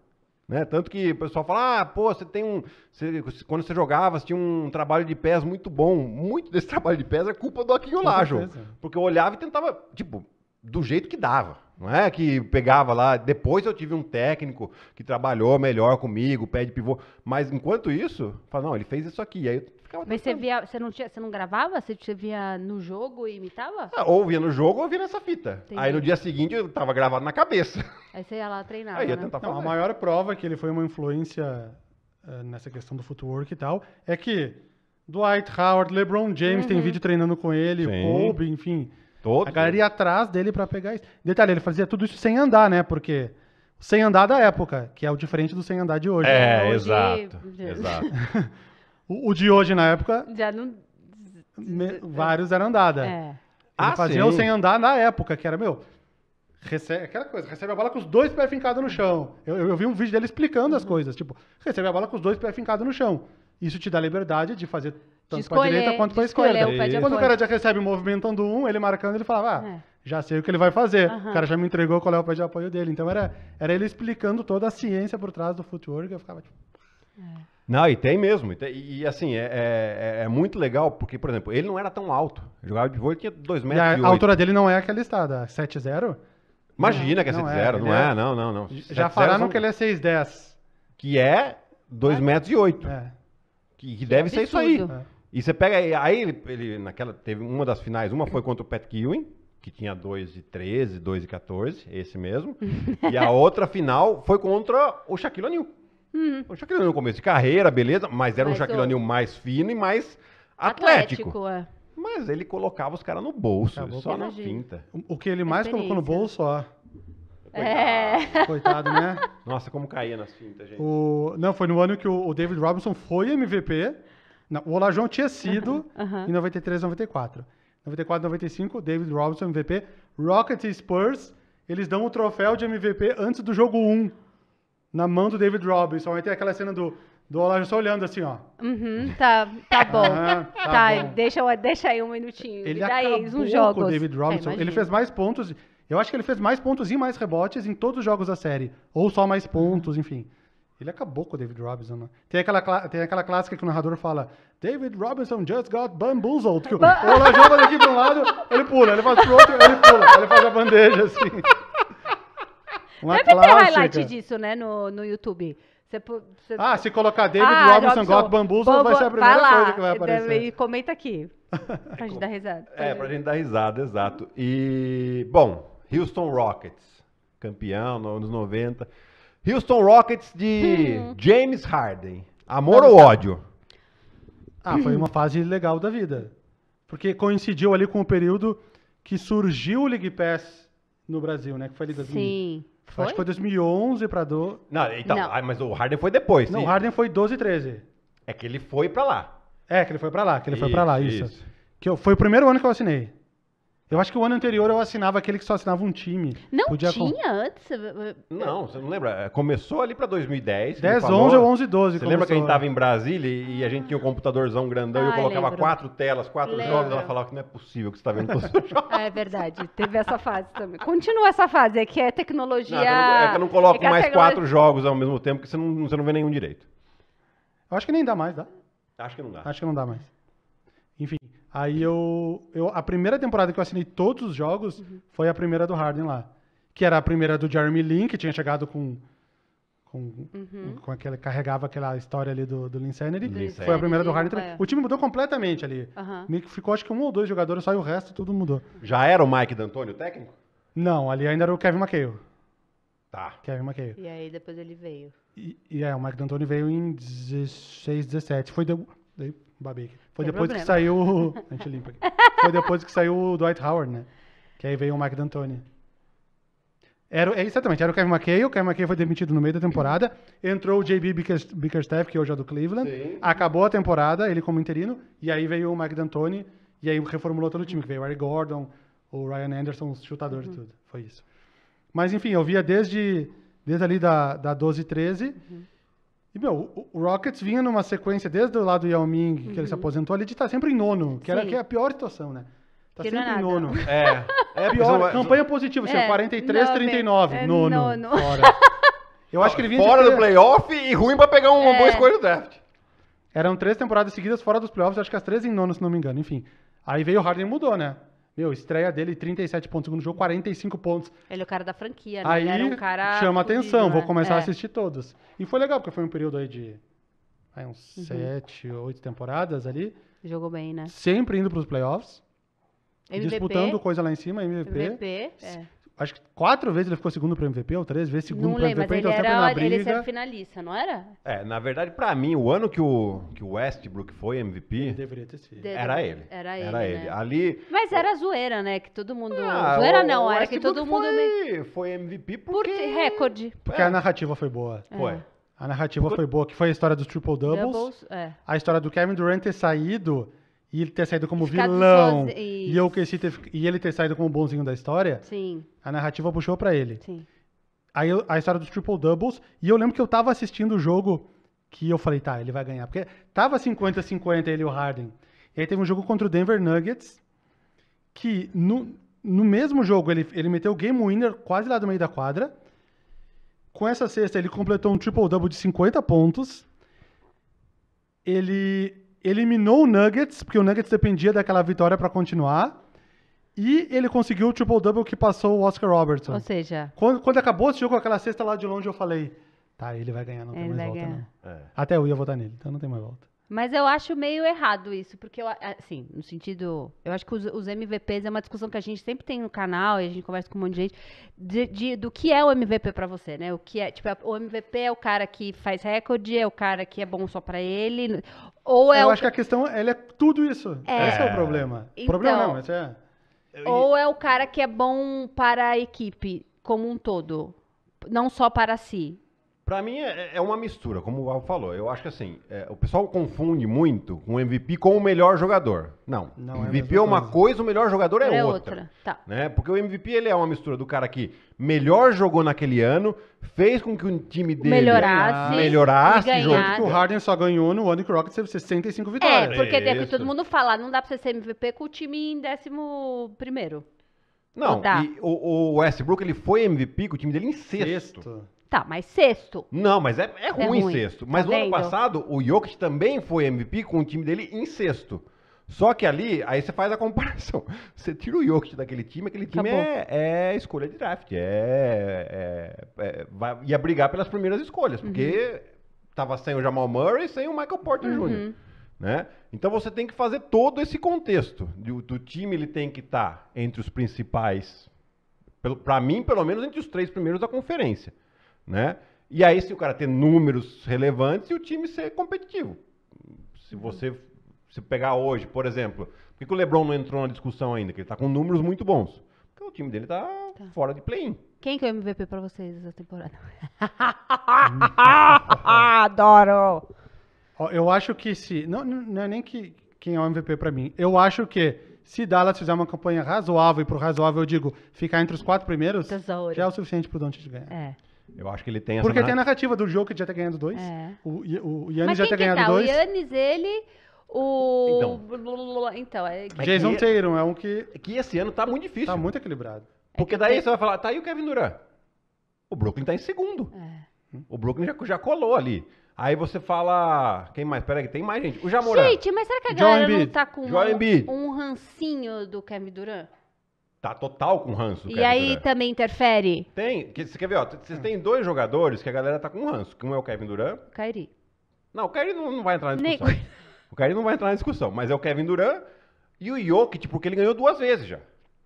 Né? Tanto que o pessoal fala, ah, pô, você tem um. Você, quando você jogava, você tinha um trabalho de pés muito bom. Muito desse trabalho de pés é culpa do Aquinho Lajo. Porque eu olhava e tentava, tipo, do jeito que dava. Não é que pegava lá. Depois eu tive um técnico que trabalhou melhor comigo, pé de pivô. Mas enquanto isso, fala, não, ele fez isso aqui. Aí eu ficava Mas você via, você não tinha, você não gravava? Você, via no jogo e imitava? Ah, ou via no jogo ou via nessa fita. Entendi. Aí no dia seguinte eu tava gravado na cabeça. Aí você ia lá treinar. Aí ia né? tentar Não, a maior prova que ele foi uma influência uh, nessa questão do footwork e tal é que Dwight Howard, LeBron James uhum. tem vídeo treinando com ele, Kobe, enfim. Todos. A galera ia atrás dele para pegar isso. Detalhe, ele fazia tudo isso sem andar, né? Porque sem andar da época, que é o diferente do sem andar de hoje. É, né? exato. exato. O, o de hoje, na época, Já não. me- vários eram andada. É. Ele Ah, fazia sim. sem andar na época, que era, meu, recebe, aquela coisa, recebe a bola com os dois pés fincados no chão. Eu, eu- eu vi um vídeo dele explicando as coisas, tipo, recebe a bola com os dois pés fincados no chão. Isso te dá liberdade de fazer tanto escolher, pra direita quanto pra esquerda. o pé Quando o cara já recebe movimentando um, ele marcando, ele falava, ah, É. já sei o que ele vai fazer. O cara já me entregou qual é o pé de apoio dele. Então era, era ele explicando toda a ciência por trás do footwork, eu ficava tipo... É. Não, e tem mesmo. E, tem, e assim, é, é, é, é, muito legal, porque, por exemplo, ele não era tão alto. Ele jogava de vôlei, tinha 2 metros. E a, e a altura dele não é aquela estada, 7-0? Imagina não, que é 7-0, não, é, não é? é, não, não, não. Já falaram são... que ele é 6-10. Que é 2 é? metros e 8. Que, que, deve ser isso aí. E você pega aí, ele, ele, naquela teve uma das finais, uma foi contra o Pat Ewing, que tinha 2 e 13, 2 14, esse mesmo. e a outra final foi contra o Shaquille O'Neal. Uhum. O Shaquille O'Neal no é começo de carreira, beleza, mas era mas um Shaquille O'Neal mais fino e mais atlético. atlético é. Mas ele colocava os caras no bolso, Acabou só na finta. O que ele mais colocou no bolso, ó. Coitado. É. Coitado, né? Nossa, como caía nas fintas, gente. O... Não, foi no ano que o David Robinson foi MVP. Não, o Olajuwon tinha sido uh uhum. -huh. Uhum. em 93, 94. 94, 95, David Robinson MVP. Rockets e Spurs, eles dão o troféu de MVP antes do jogo 1 na mão do David Robinson. Aí tem aquela cena do, do só olhando assim, ó. Uhum, tá, tá bom. Ah, tá, tá bom. Deixa, deixa aí um minutinho. Ele Me dá acabou jogos. com o David Robinson. É, ele fez mais pontos. Eu acho que ele fez mais pontos e mais rebotes em todos os jogos da série. Ou só mais pontos, enfim. Ele acabou com o David Robinson, né? Tem aquela, tem aquela clássica que o narrador fala: David Robinson just got bamboozled. Ba o Olajão daqui pra um lado, ele pula, ele faz pro outro, ele pula, ele faz a bandeja assim. Uma Deve clássica. ter highlight disso, né, no, no YouTube. Ah, se colocar David ah, Robinson, Robinson Bambuza, Bambu... vai ser a primeira lá, coisa que vai aparecer. E comenta aqui, pra gente dar risada. É, pra gente dar risada, exato. E, bom, Houston Rockets, campeão nos anos 90. Houston Rockets de hum. James Harden. Amor ou ódio? Ah, foi uma fase legal da vida. Porque coincidiu ali com o período que surgiu o League Pass no Brasil, né? Que foi ali das. Sim. Foi? Acho que foi 2011 pra... Do... Não, então, Não. mas o Harden foi depois. Não, o Harden foi 12 e 13. É que ele foi pra lá. É, que ele foi pra lá, que ele foi pra lá, isso. Isso. Que eu, foi o primeiro ano que eu assinei. Eu acho que o ano anterior eu assinava aquele que só assinava um time. Não Podia tinha com... antes? Não, você não lembra? É, começou ali pra 2010. 10, falou, 11 ou 11, 12. Você começou. lembra que a gente tava é. em Brasília e a gente tinha um computadorzão grandão ah, e eu ah, colocava lembro. quatro telas, quatro lembro. jogos. Ela falava que não é possível que você tá vendo todos os jogos. Ah, é verdade. Teve essa fase também. Continua essa fase, é que é tecnologia... Não, é que eu não é coloco é mais tecnologia... quatro jogos ao mesmo tempo, porque você não, você não vê nenhum direito. Eu acho que nem dá mais, dá? Acho que não dá. Acho que não dá mais. Aí eu, eu. A primeira temporada que eu assinei todos os jogos uhum. foi a primeira do Harden lá. Que era a primeira do Jeremy Lin, que tinha chegado com. Com, uhum. com aquele, carregava aquela história ali do, do Linsanity. Linsanity. Foi a primeira do Harden também. É. O time mudou completamente ali. Uhum. Ficou acho que um ou dois jogadores, só e o resto tudo mudou. Já era o Mike D'Antoni o técnico? Não, ali ainda era o Kevin McHale. Tá. Kevin McHale. E aí depois ele veio. E, e é, o Mike D'Antoni veio em 16, 17. Foi de, foi Tem depois problema. que saiu. A gente limpa aqui. Foi depois que saiu o Dwight Howard, né? Que aí veio o Mike D'Antoni. Era, é, exatamente, era o Kevin McKay, o Kevin McKay foi demitido no meio da temporada, entrou o JB Bickerstaff, que hoje é do Cleveland, Sim. acabou a temporada, ele como interino, e aí veio o Mike D'Antoni, e aí reformulou todo o time, que veio o Harry Gordon, o Ryan Anderson, os chutadores uhum. e tudo, foi isso. Mas enfim, eu via desde, desde ali da, da 12 13, uhum. E, meu, o Rockets vinha numa sequência desde o lado do Yao Ming, que ele se uhum. aposentou ali, de estar tá sempre em nono, que, Sim. era, que é a pior situação, né? Tá que sempre em nono. É. é pior. É- campanha positiva, assim, é. 43, 39. É, é, nono. nono. Fora. Eu acho que ele vinha. Fora do playoff e ruim pra pegar é. uma é. boa escolha do draft. Eram três temporadas seguidas fora dos playoffs, acho que as três em nono, se não me engano. Enfim. Aí veio o Harden e mudou, né? Meu, estreia dele, 37 pontos, segundo jogo, 45 pontos. Ele é o cara da franquia, né? Aí, um chama fudido, atenção, né? vou começar é. a assistir todas. E foi legal, porque foi um período aí de aí uns uhum. 8 oito temporadas ali. Jogou bem, né? Sempre indo para os playoffs. MVP, disputando coisa lá em cima, MVP. MVP, é. Acho que quatro vezes ele ficou segundo para MVP, ou três vezes segundo não lembro, MVP, mas então ele era, na briga. Ele era finalista, não era? É, na verdade, para mim, o ano que o, que o Westbrook foi MVP, deveria ter sido. era ele. Era ele, era ele. Né? Ali... Mas era zoeira, né? Que todo mundo... Ah, zoeira não, era que todo mundo... Foi, foi MVP porque... Por recorde. Porque é. a narrativa foi boa. É. Foi. A narrativa foi boa, que foi a história dos triple doubles. doubles é. A história do Kevin Durant ter saído e ele ter saído como Ficado vilão e eu cresci ter... e ele ter saído como bonzinho da história, Sim. a narrativa puxou para ele. Sim. Aí a história dos triple doubles e eu lembro que eu tava assistindo o jogo que eu falei, tá, ele vai ganhar, porque tava 50 50 ele e o Harden. E aí teve um jogo contra o Denver Nuggets que no, no mesmo jogo ele ele meteu o game winner quase lá do meio da quadra. Com essa cesta ele completou um triple double de 50 pontos. Ele eliminou o Nuggets, porque o Nuggets dependia daquela vitória para continuar. E ele conseguiu o triple-double que passou o Oscar Robertson. Ou seja... Quando, quando acabou esse jogo, aquela sexta lá de longe, eu falei... Tá, ele vai ganhar, não tem mais volta, ganhar. não. É. Até eu ia votar nele, então não tem mais volta. Mas eu acho meio errado isso, porque eu, assim, no sentido. Eu acho que os, os, MVPs é uma discussão que a gente sempre tem no canal e a gente conversa com um monte de gente. De, de, do que é o MVP para você, né? O que é. Tipo, o MVP é o cara que faz recorde, é o cara que é bom só para ele. Ou é eu o... acho que a questão ela é tudo isso. É. Esse é o problema. Então, problema não, mas é. Ou é o cara que é bom para a equipe como um todo, não só para si. Para mim é, é, uma mistura, como o Val falou. Eu acho que assim, é, o pessoal confunde muito o MVP com o melhor jogador. Não. não MVP é, é uma coisa. coisa, o melhor jogador é, é outra. outra. Tá. Né? Porque o MVP ele é uma mistura do cara que melhor jogou naquele ano, fez com que o time dele melhorasse, melhorasse ganhasse. que o Harden só ganhou no ano que o Rockets teve 65 vitórias. É, porque é que todo mundo fala, não dá pra você ser MVP com o time em 11 primeiro. Não, não e o, o Westbrook ele foi MVP com o time dele em sexto. sexto. Tá, mas sexto. Não, mas é, é, ruim, é ruim sexto. Tá mas tá no ano passado, o Jokic também foi MVP com o time dele em sexto. Só que ali, aí você faz a comparação. Você tira o Jokic daquele time, aquele time é, é, escolha de draft. É, é, é, vai, ia brigar pelas primeiras escolhas, porque uhum. tava sem o Jamal Murray e sem o Michael Porter uhum. Jr. Né? Então você tem que fazer todo esse contexto. Do, do time ele tem que estar tá entre os principais, para mim, pelo menos entre os três primeiros da conferência né? E aí, se o cara ter números relevantes e o time ser competitivo. Se uhum. você se pegar hoje, por exemplo, por que, o Lebron não entrou na discussão ainda? porque ele está com números muito bons. Porque o time dele está tá. fora de play-in. Quem que é o MVP para vocês essa temporada? Adoro! Eu acho que se. Não, não é nem que quem é o MVP para mim. Eu acho que se Dallas fizer uma campanha razoável, e pro razoável eu digo ficar entre os quatro primeiros, Tesouro. já é o suficiente pro Dante ganhar. É. Eu acho que ele tem essa Porque tem a narrativa do jogo que já tá ganhando dois. É. O, o, Yannis já tá ganhando tá? dois. O Yannis, ele. O. Então, então é... Que... Jason é, é um que. É que esse ano tá muito difícil. Tá muito equilibrado. É Porque daí tem... você vai falar, tá aí o Kevin Durant. O Brooklyn tá em segundo. É. O Brooklyn já, já colou ali. Aí você fala. Quem mais? Pera que tem mais gente. O Jamoran. Gente, mas será que a John galera Embiid. tá com um, um rancinho do Kevin Durant? tá total com ranço. E aí Durant. também interfere? Tem. Que, você quer ver, ó, vocês têm dois jogadores que a galera tá com ranço. Um é o Kevin Durant. Kairi. Não, o Kairi não, não, vai entrar na discussão. Nem... O Kairi não vai entrar na discussão, mas é o Kevin Durant e o Jokic, porque ele ganhou duas vezes já.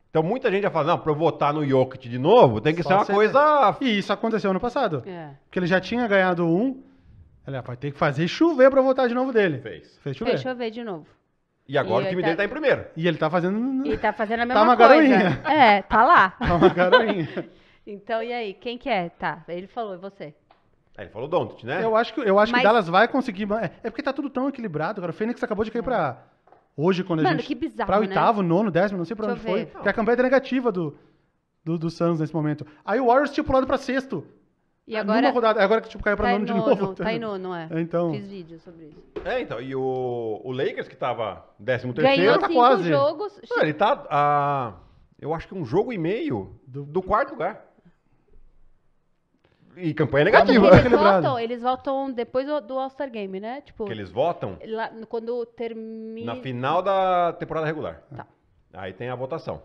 Então muita gente já fala, não, pra eu votar no Jokic de novo, tem que Só ser uma coisa... E isso aconteceu ano passado. É. Porque ele já tinha ganhado um, ele ah, vai ter que fazer chover pra votar de novo dele. Fez. Fez chover. Fez chover de novo. E agora e o time tá... dele tá em primeiro. E ele tá fazendo. E tá fazendo a tá mesma coisa. Tá uma coisa. garoinha. É, tá lá. Tá uma garoinha. então, e aí, quem que é? Tá, ele falou, e você? É, ele falou Dontit, né? Eu acho que, eu acho Mas... que Dallas vai conseguir. É, é, porque tá tudo tão equilibrado, agora O Fênix acabou de cair é. pra. Hoje, quando Mano, a gente. que bizarro. Pra né? oitavo, né? nono, décimo, não sei pra Deixa onde foi. Porque a campanha é negativa do, do, do Suns nesse momento. Aí o Warriors tinha pulado pra sexto. E ah, agora... Numa rodada, é agora que tipo, caiu pra tá nono de novo. Tá em nono, é. Então... Fiz vídeo sobre isso. É, então, e o, o Lakers, que tava 13 terceiro, tá quase. jogos. Não, ele tá, ah, eu acho que um jogo e meio do, do quarto lugar. E campanha tá negativa. Eles, eles votam, eles votam depois do, do All-Star Game, né? Tipo, que eles votam? Lá, quando termina... Na final da temporada regular. Tá. Aí tem a votação.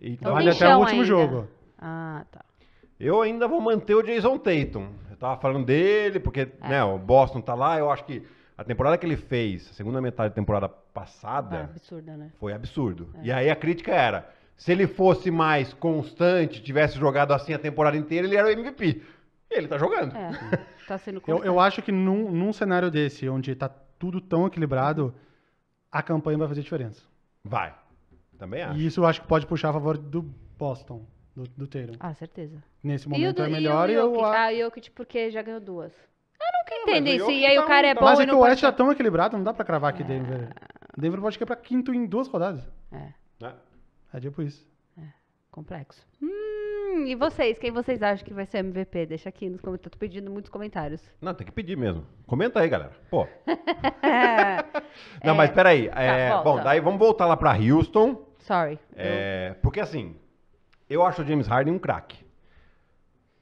E então, então vale até o último ainda. jogo. Ah, tá. Eu ainda vou manter o Jason Tatum. Eu tava falando dele, porque é. né, o Boston tá lá, eu acho que a temporada que ele fez, a segunda metade da temporada passada. Foi ah, absurda, né? Foi absurdo. É. E aí a crítica era: se ele fosse mais constante, tivesse jogado assim a temporada inteira, ele era o MVP. E ele tá jogando. É, tá sendo eu, eu acho que num, num cenário desse, onde tá tudo tão equilibrado, a campanha vai fazer diferença. Vai. Também acho. E isso eu acho que pode puxar a favor do Boston do, do Ah, certeza. Nesse momento é melhor e, tá? o eu acho. Ah, o Jokic porque já ganhou duas. Eu nunca entendo isso. E aí o tá cara é bom Mas é que o West tá tão equilibrado, não dá pra cravar aqui é... Denver. Denver pode pra quinto em duas rodadas. É. é. É, tipo isso. É. Complexo. Hum, e vocês? Quem vocês acham que vai ser MVP? Deixa aqui nos comentários. Tô pedindo muitos comentários. Não, tem que pedir mesmo. Comenta aí, galera. Pô. não, mas é. peraí. Tá, é, bom, daí vamos voltar lá pra Houston. Sorry. É, Porque assim, eu acho o James Harden um craque.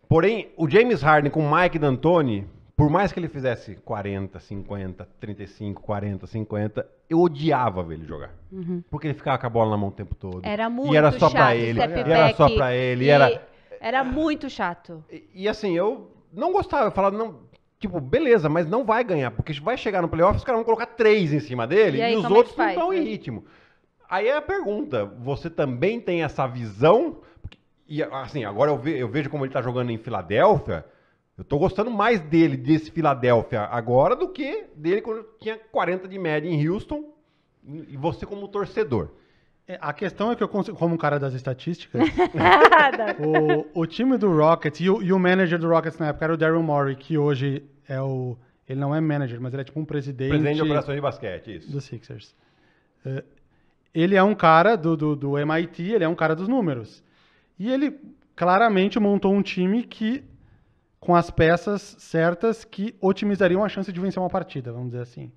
Porém, o James Harden com o Mike D'Antoni, por mais que ele fizesse 40, 50, 35, 40, 50, eu odiava ver ele jogar. Uhum. Porque ele ficava com a bola na mão o tempo todo. Era muito e era só chato. Pra ele, e era só pra ele. E era... era muito chato. E, e, assim, eu não gostava. Eu falava, não, tipo, beleza, mas não vai ganhar. Porque vai chegar no playoff, os caras vão colocar três em cima dele e, aí, e os é outros é não estão em ritmo. Aí é a pergunta: você também tem essa visão? E assim, agora eu, ve, eu vejo como ele está jogando em Filadélfia. Eu estou gostando mais dele, desse Filadélfia agora, do que dele quando tinha 40 de média em Houston. E você como torcedor. É, a questão é que eu, como um cara das estatísticas, o, o, time do Rockets e o, e o manager do Rockets na época era o Daryl Morey, que hoje é o. Ele não é manager, mas ele é tipo um presidente. Presidente de operações de basquete, isso. Do Sixers. É, ele é um cara do, do, do MIT, ele é um cara dos números. E ele claramente montou um time que com as peças certas que otimizariam a chance de vencer uma partida, vamos dizer assim.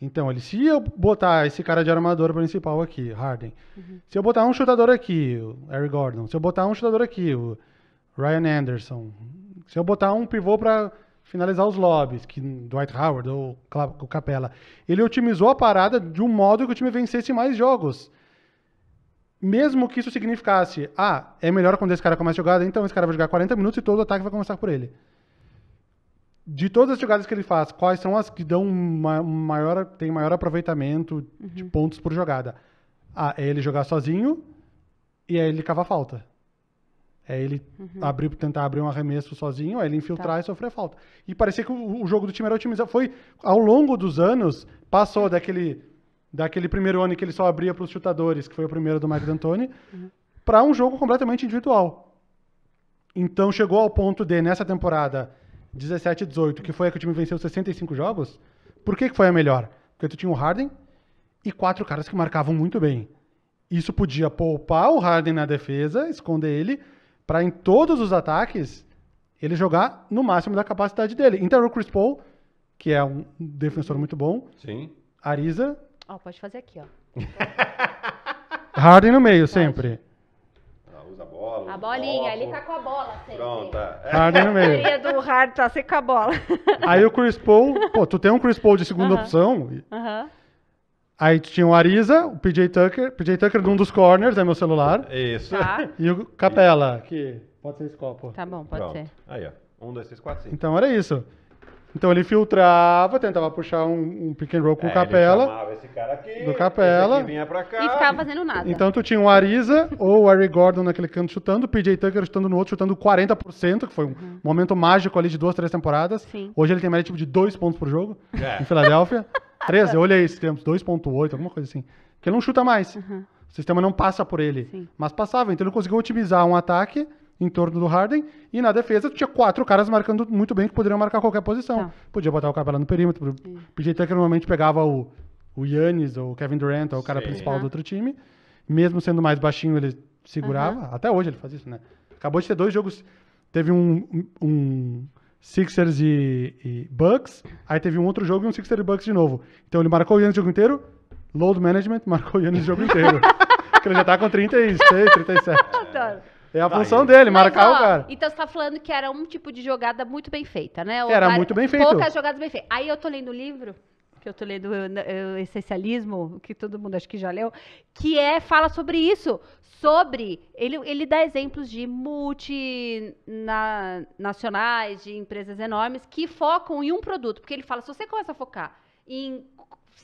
Então, ele, se eu botar esse cara de armador principal aqui, Harden, uhum. se eu botar um chutador aqui, o Eric Gordon, se eu botar um chutador aqui, o Ryan Anderson, se eu botar um pivô para finalizar os lobbies, que Dwight Howard ou o Capela, ele otimizou a parada de um modo que o time vencesse mais jogos mesmo que isso significasse, ah, é melhor quando esse cara começa a jogada, então esse cara vai jogar 40 minutos e todo o ataque vai começar por ele. De todas as jogadas que ele faz, quais são as que dão uma, maior, tem maior aproveitamento uhum. de pontos por jogada? Ah, é ele jogar sozinho e é ele cavar falta. É ele uhum. abrir, tentar abrir um arremesso sozinho, é ele infiltrar tá. e sofrer falta. E parecia que o, o jogo do time era otimizado. Foi, ao longo dos anos, passou daquele daquele primeiro ano que ele só abria para os chutadores, que foi o primeiro do Mike D'Antoni, uhum. para um jogo completamente individual. Então chegou ao ponto de, nessa temporada 17 18, que foi a que o time venceu 65 jogos, por que, que foi a melhor? Porque tu tinha o Harden e quatro caras que marcavam muito bem. Isso podia poupar o Harden na defesa, esconder ele, para em todos os ataques ele jogar no máximo da capacidade dele. Então o Chris Paul, que é um defensor muito bom, Sim. Ariza, Ó, pode fazer aqui, ó. Harden no meio, sempre. Ah, usa a bola. A bolinha, ele tá com a bola sempre. Pronto, É. Harden no A meio. maioria do Harden tá sempre com a bola. Aí o Chris Paul, pô, tu tem um Chris Paul de segunda opção. Aham. Aí tu tinha o Ariza, o PJ Tucker, PJ Tucker de um dos corners, é meu celular. Isso. Tá, E o Capela, que pode ser esse copo. tá bom, pode Pronto. ser. Aí, ó. Um, dois, três, quatro, cinco. Então era isso. Então ele filtrava, tentava puxar um, um pick and roll com o é, Capela. Ele chamava esse cara aqui, do Capela. Aqui vinha pra cá. E ficava fazendo nada. Então tu tinha o Ariza ou o Harry Gordon naquele canto chutando, o PJ Tucker chutando no outro, chutando 40%, que foi um uhum. momento mágico ali de duas, três temporadas. Sim. Hoje ele tem média tipo de dois pontos por jogo é. em Filadélfia. 13, olha esse tempo, 2.8, alguma coisa assim. Que ele não chuta mais. Uhum. O sistema não passa por ele. Sim. Mas passava, então ele conseguiu otimizar um ataque em torno do Harden. E na defesa tinha quatro caras marcando muito bem que poderiam marcar qualquer posição. Tá. Podia botar o cara no perímetro. O PJ Tucker normalmente pegava o, o Yannis ou o Kevin Durant, ou o cara Sim. principal do outro tá. time. Mesmo sendo mais baixinho, ele segurava. Uhum. Até hoje ele faz isso, né? Acabou de ter dois jogos. Teve um, um Sixers e, e, Bucks. Aí teve um outro jogo e um Sixers e Bucks de novo. Então ele marcou o Yannis o jogo inteiro. Load management marcou o Yannis o jogo inteiro. Porque ele já tá com 36, 37. Adoro. É a função dele, Mas, marcar ó, o cara. Então você tá falando que era um tipo de jogada muito bem feita, né? O era cara, muito bem feita. Poucas jogadas bem feitas. Aí eu tô lendo o livro que eu tô lendo o Essencialismo, que todo mundo acho que já leu, que é fala sobre isso, sobre ele, ele dá exemplos de multinacionais, de empresas enormes que focam em um produto, porque ele fala se você começa a focar em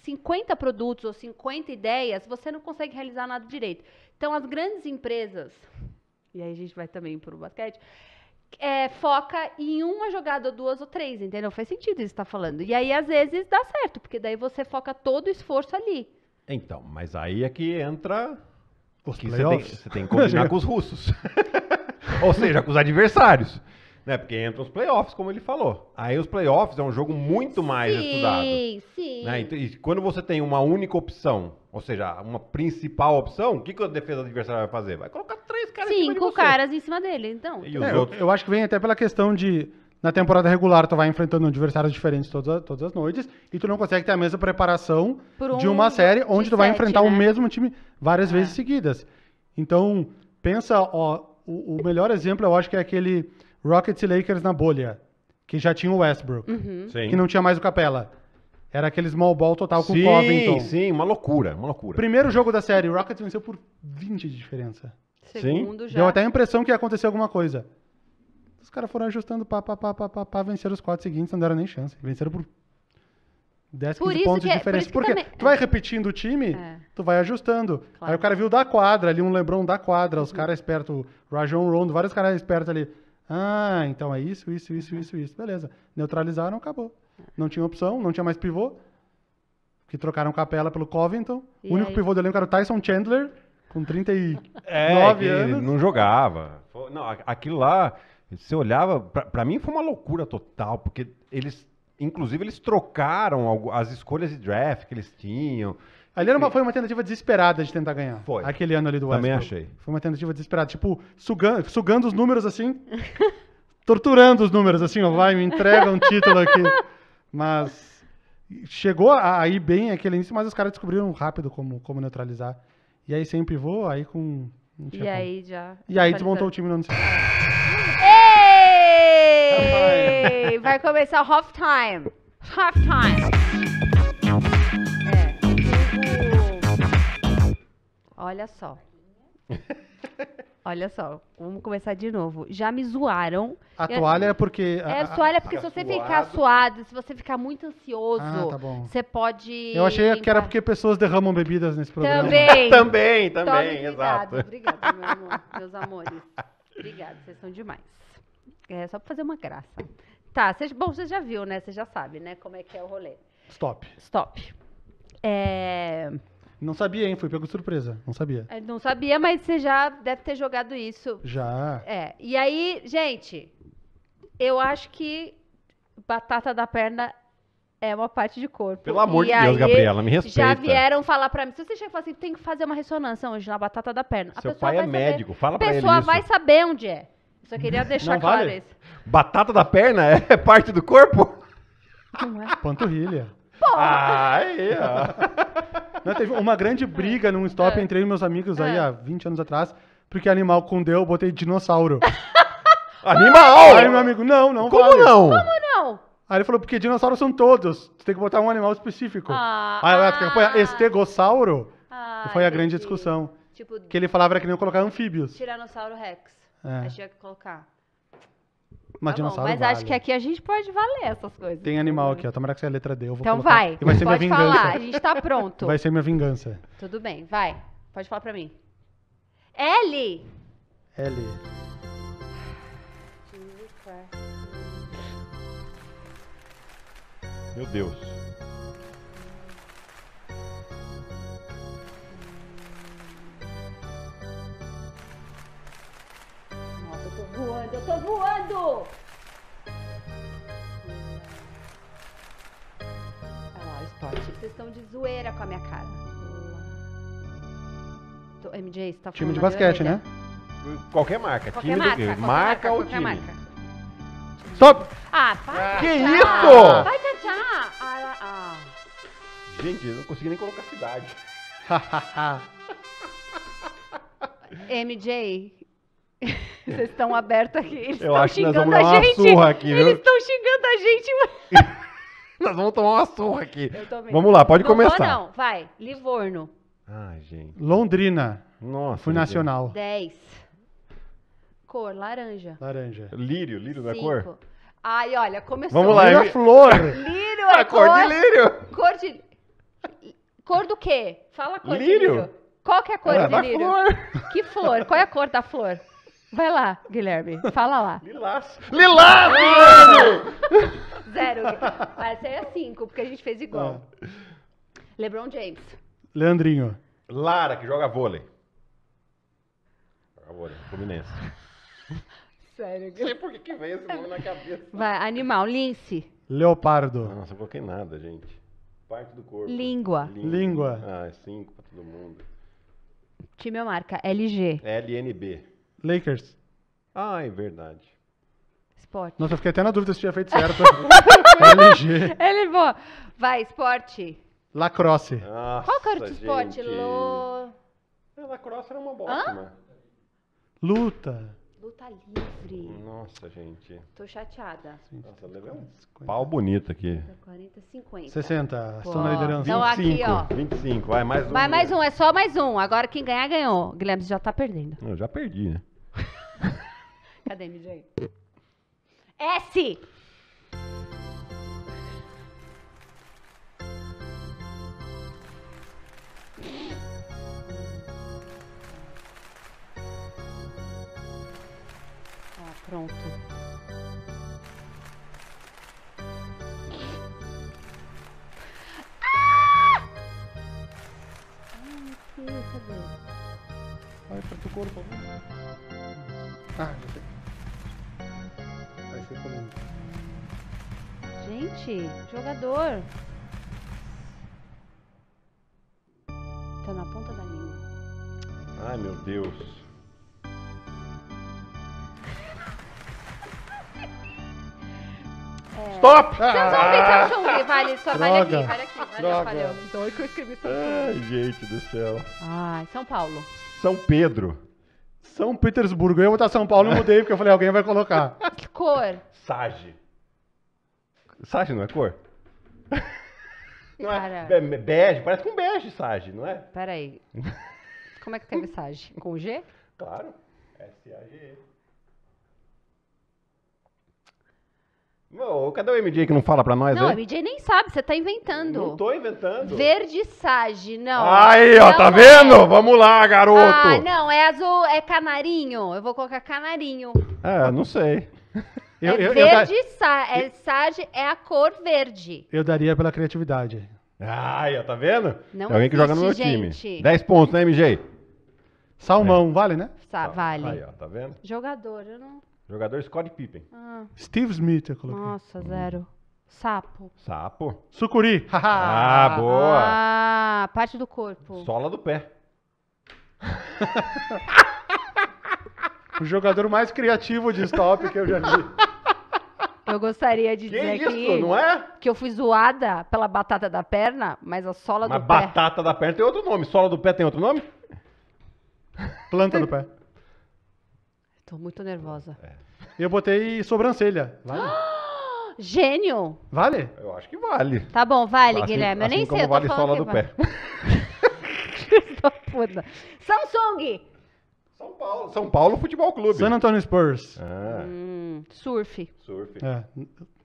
50 produtos ou 50 ideias, você não consegue realizar nada direito. Então as grandes empresas e aí a gente vai também pro basquete, é, foca em uma jogada, duas ou três, entendeu? Faz sentido isso que tá falando. E aí, às vezes, dá certo, porque daí você foca todo o esforço ali. Então, mas aí é que entra. Os que você, tem, você tem que combinar com os russos. ou seja, com os adversários. Né? Porque entra os playoffs, como ele falou. Aí os playoffs é um jogo muito mais sim, estudado. Sim, sim. Né? Então, e quando você tem uma única opção, ou seja, uma principal opção, o que, que a defesa adversária vai fazer? Vai colocar três caras Cinco em cima de caras em cima dele, então. E os é, outros... Eu acho que vem até pela questão de na temporada regular tu vai enfrentando adversários diferentes todas, todas as noites e tu não consegue ter a mesma preparação um de uma série onde tu vai enfrentar né? o mesmo time várias é. vezes seguidas. Então, pensa, ó, o, o, melhor exemplo eu acho que é aquele Rockets e Lakers na bolha, que já tinha o Westbrook, uhum. Sim. que não tinha mais o Capela. Era aquele small ball total com sim, o Covington. Sim, sim, uma loucura, uma loucura. Primeiro jogo da série, o Rockets venceu por 20 de diferença. Segundo sim. já. Deu até a impressão que ia acontecer alguma coisa. Os caras foram ajustando, pá, pá, pá, pá, pá, pá, venceram os quatro seguintes, não deram nem chance. Venceram por 10, por pontos que, de é- diferença. Por Porque também... tu vai repetindo o time, é. tu vai ajustando. Claro. Aí o cara viu da quadra ali, um Lebron da quadra, os uhum. caras espertos, o Rajon Rondo, vários caras espertos ali. Ah, então é isso, isso, isso, isso, isso. Beleza. Neutralizaram, acabou. Não tinha opção, não tinha mais pivô. Que trocaram Capela pelo Covington. E o único aí? pivô do elenco era o Tyson Chandler, com 39 é, anos. Não jogava. Não, aquilo lá, você olhava. Pra, pra mim foi uma loucura total, porque eles. Inclusive, eles trocaram as escolhas de draft que eles tinham. Ali era uma, foi uma tentativa desesperada de tentar ganhar. Foi. Aquele ano ali do Westbrook. Também achei. Foi uma tentativa desesperada. Tipo, sugando, sugando os números assim, torturando os números assim, ó, vai, me entrega um título aqui. Mas chegou aí bem aquele início, mas os caras descobriram rápido como, como neutralizar. E aí sem pivô, aí com... E como. aí já... E aí desmontou o time no ano Ei! Vai começar o half time. Half time. Olha só. Olha só, vamos começar de novo. Já me zoaram. A eu, toalha é porque. A, é, a toalha é porque se você suado. ficar suado, se você ficar muito ansioso, ah, tá você pode. Eu achei que era porque pessoas derramam bebidas nesse programa. Também. também, também, exato. Obrigada, meu amor, meus amores. Obrigada, vocês são demais. É só pra fazer uma graça. Tá, cês, bom, você já viu, né? Você já sabe, né? Como é que é o rolê. Stop. Stop. É. Não sabia, hein? Fui pego de surpresa. Não sabia. É, não sabia, mas você já deve ter jogado isso. Já. É. E aí, gente, eu acho que batata da perna é uma parte de corpo. Pelo amor e de Deus, Gabriela, me respeita. Já vieram falar pra mim. Se você chega e fala assim, tem que fazer uma ressonância hoje na batata da perna. Seu pai é saber, médico, fala pra ele A pessoa vai saber onde é. Só queria deixar não claro vale. isso. Batata da perna é parte do corpo? Não é. Panturrilha. Porra. Ah, ó. É. Não, teve uma grande briga num stop é. entre meus amigos aí é. há 20 anos atrás, porque animal com deu, eu botei dinossauro. Animal! Aí meu amigo, não, não Como vale. não? Como não? Aí ele falou, porque dinossauros são todos. Tu tem que botar um animal específico. Ah, aí eu ah, põe estegossauro. Ah, foi a grande discussão. Tipo, que ele falava que nem colocar anfíbios. Tiranossauro Rex. É. gente tinha que colocar. Mas tá Bom, mas vale. acho que aqui a gente pode valer essas coisas. Tem animal aqui, ó. Tomara que seja a letra D. Eu vou então colocar... vai. E vai ser pode minha vingança. falar, a gente tá pronto. Vai ser minha vingança. Tudo bem, vai. Pode falar pra mim. L! L. Meu Deus. tô voando, eu tô voando! Olha lá, o Spot. Vocês estão de zoeira com a minha cara. Tô, MJ, você tá falando. Time de basquete, né? Qualquer marca. Qualquer time marca, do qualquer marca, marca ou time? Marca. Stop! Ah, para! Ah, que isso? Vai, tchau, tchau! Ah, ah, ah. Gente, eu não consegui nem colocar cidade. MJ, vocês estão abertos aqui. Eles Eu estão xingando a gente. Aqui, Eles estão xingando a gente. nós vamos tomar uma surra aqui. Vamos lá, pode não começar. Não, não, vai. Livorno. gente. Londrina. Nossa. Fui nacional. 10. Cor, laranja. Laranja. Lírio, lírio da cor? Ai, olha, começou. Vamos lá, lírio. É flor. Lírio a ah, cor, é cor de lírio. Cor de. Cor do quê? Fala cor lírio. de lírio. Qual que é a cor é, de lírio? Flor. Que flor? Qual é a cor da flor? Vai lá, Guilherme. Fala lá. Lilás. Lilás, Guilherme! Zero. ser é cinco, porque a gente fez igual. Ah. LeBron James. Leandrinho. Lara, que joga vôlei. Joga vôlei, Fluminense. Sério, Não sei por que, que vem esse nome na cabeça. Vai, animal. Lince. Leopardo. Nossa, eu coloquei nada, gente. Parte do corpo. Língua. Língua. Ah, é cinco pra todo mundo. Time ou marca? LG. É LNB. Lakers. Ah, é verdade. Esporte. Nossa, eu fiquei até na dúvida se tinha feito certo. LG. Ele voa. Vai, esporte. Lacrosse. Qual era o esporte? Lo... É, lacrosse era uma bosta, Luta luta tá livre. Nossa, gente. Tô chateada. Nossa, levei um 50. pau bonito aqui. 40, 50. 60. Estou na liderança. Então aqui, ó. 25. Vai, mais um. Vai mais um, é só mais um. Agora quem ganhar, ganhou. Guilherme, você já tá perdendo. Eu já perdi, né? Cadê, MJ? S! Pronto. Ah! Ai, aqui, cadê? Vai pra teu corpo. Tá ah, já sei. Vai ser comigo. Gente, jogador. Tá na ponta da língua. Ai, meu Deus. Stop! Ah, deixa eu ouvir, vale, só vale aqui, vale aqui, vale, droga. valeu. Então é que eu escrevi São Paulo. Ai, gente do céu. Ai, São Paulo. São Pedro. São Petersburgo. Eu ia botar São Paulo e mudei, porque eu falei, alguém vai colocar. Que cor? Sage. Sage não é cor? Não é bege, parece com bege, Sage, não é? Peraí. Como é que tem Sage? Com G? Claro. S-A-G-E. Não, cadê o MJ que não fala pra nós, Não, o MJ nem sabe, você tá inventando. Não tô inventando. Verde sage, não. Aí, ó, Não tá é. vendo? Vamos lá, garoto. Ah, não, é azul, é canarinho. Eu vou colocar canarinho. É, não sei. Eu, é eu, verde, eu, é, sage é a cor verde. eu daria pela criatividade. Aí, ó, tá vendo? Não é alguém que joga no meu time. 10 pontos, né, MJ? Salmão, é. vale, né? Sa- vale. Aí, ó, tá vendo? Jogador, eu não. Jogador Scott Pippen. Ah. Steve Smith, eu coloquei. Nossa, zero. Sapo. Sapo. Sucuri. ah, boa. Ah, parte do corpo. Sola do pé. o jogador mais criativo de stop que eu já vi. Eu gostaria de que dizer isso, que, não é? que eu fui zoada pela batata da perna, mas a sola mas do batata pé. batata da perna tem outro nome. Sola do pé tem outro nome? Planta do pé. Tô muito nervosa. É. Eu botei sobrancelha. Vale? Gênio! Vale? Eu acho que vale. Tá bom, vale, Assim- Guilherme. Eu assim nem sei. como vale sola do pé. puta. Samsung! São Paulo, São Paulo Futebol Clube. San Antonio Spurs. Ah, Hum, surf. surf. É,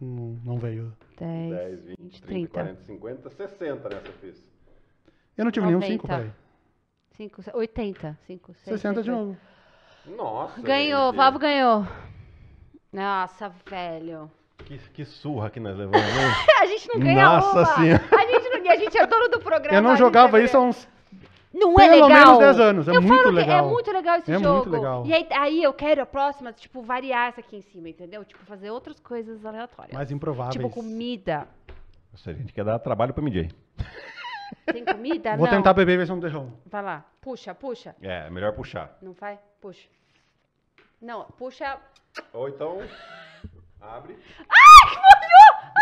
não veio. 10, 10, 20, 30, 40, 50, 60 nessa eu fiz. Eu não tive nenhum 5, peraí. 80. 5, 60 de novo. Nossa. Ganhou, o Vavo ganhou. Nossa, velho. Que, que, surra que nós levamos, né? a gente não ganha Nossa uma. Senhora. A gente, não, a gente é dono do programa. Eu não jogava é isso há uns não é Pelo é legal. Pelo menos 10 anos. É eu muito é legal. É muito legal esse é jogo. muito legal. E aí, aí, eu quero a próxima, tipo, variar essa aqui em cima, entendeu? Tipo, fazer outras coisas aleatórias. Mais improváveis. Tipo, comida. Ou a gente quer dar trabalho pra MJ. Tem comida? Vou não. tentar beber e ver se não derrama. Vai lá. Puxa, puxa. É, melhor puxar. Não vai? Puxa. Não, puxa. Ou então, abre. Ai, que molhou!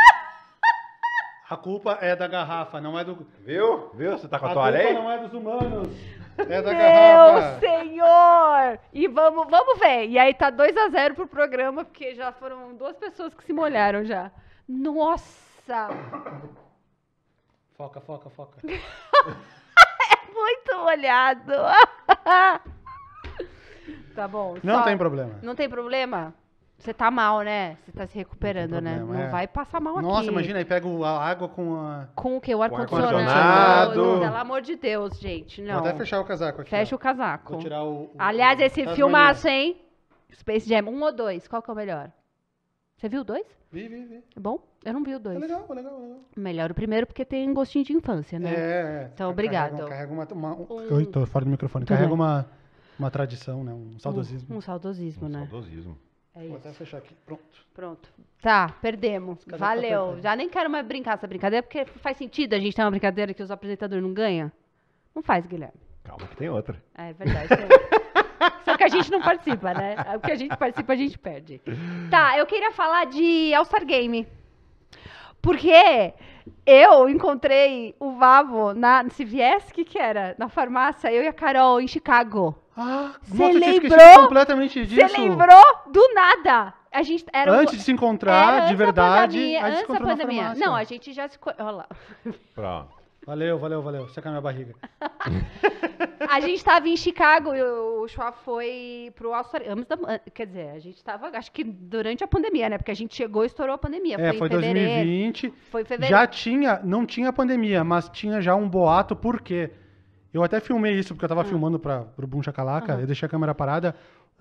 A culpa é da garrafa, não é do. Viu? Viu? Você tá com a, a toalha aí? A culpa não é dos humanos. É da Meu garrafa. Meu senhor! E vamos, vamos ver. E aí tá 2 a 0 pro programa, porque já foram duas pessoas que se molharam já. Nossa! Foca, foca, foca. é muito molhado. tá bom. Não só... tem problema. Não tem problema? Você tá mal, né? Você tá se recuperando, não né? não é. vai passar mal Nossa, aqui. Nossa, imagina aí, pega a água com a... Com o quê? O ar-condicionado. Ar Pelo amor de Deus, gente, não. Vou até fechar o casaco aqui. Fecha ó. o casaco. Vou tirar o... o Aliás, esse filmaço, hein? Space Jam, um ou dois? Qual que é o melhor? Você viu dois? Vi, vi, vi. É bom? Eu não vi o dois. É legal, é legal, é legal. Melhor o primeiro porque tem um gostinho de infância, né? É. é. Então, obrigado. Carrega, uma. uma um... tô fora do microfone. carrega uma, uma tradição, né? Um saudosismo. Um, um saudosismo, um né? Saudosismo. É Vou até fechar aqui. Pronto. Pronto. Tá, perdemos. Já Valeu. Já nem quero mais brincar essa brincadeira, porque faz sentido a gente ter uma brincadeira que os apresentadores não ganham. Não faz, Guilherme. Calma que tem outra. É, é verdade. Só que a gente não participa, né? O que a gente participa, a gente perde. Tá, eu queria falar de All Star Game. Porque eu encontrei o Vavo na Civiesc, que era? Na farmácia, eu e a Carol em Chicago. Ah, você lembrou completamente disso? Você lembrou do nada? A gente era antes um... de se encontrar, era de verdade, pandemia, antes da pandemia. Não, a gente já se olha lá. Pronto. Valeu, valeu, valeu. Seca minha barriga. a gente estava em Chicago e o Schwab foi pro Austrália. Quer dizer, a gente estava, acho que durante a pandemia, né? Porque a gente chegou e estourou a pandemia. É, foi, foi 2020. Foi fevereiro. Já tinha, não tinha pandemia, mas tinha já um boato, por quê? Eu até filmei isso, porque eu estava uhum. Ah. filmando para o Buncha Chacalaca, uhum. eu deixei a câmera parada.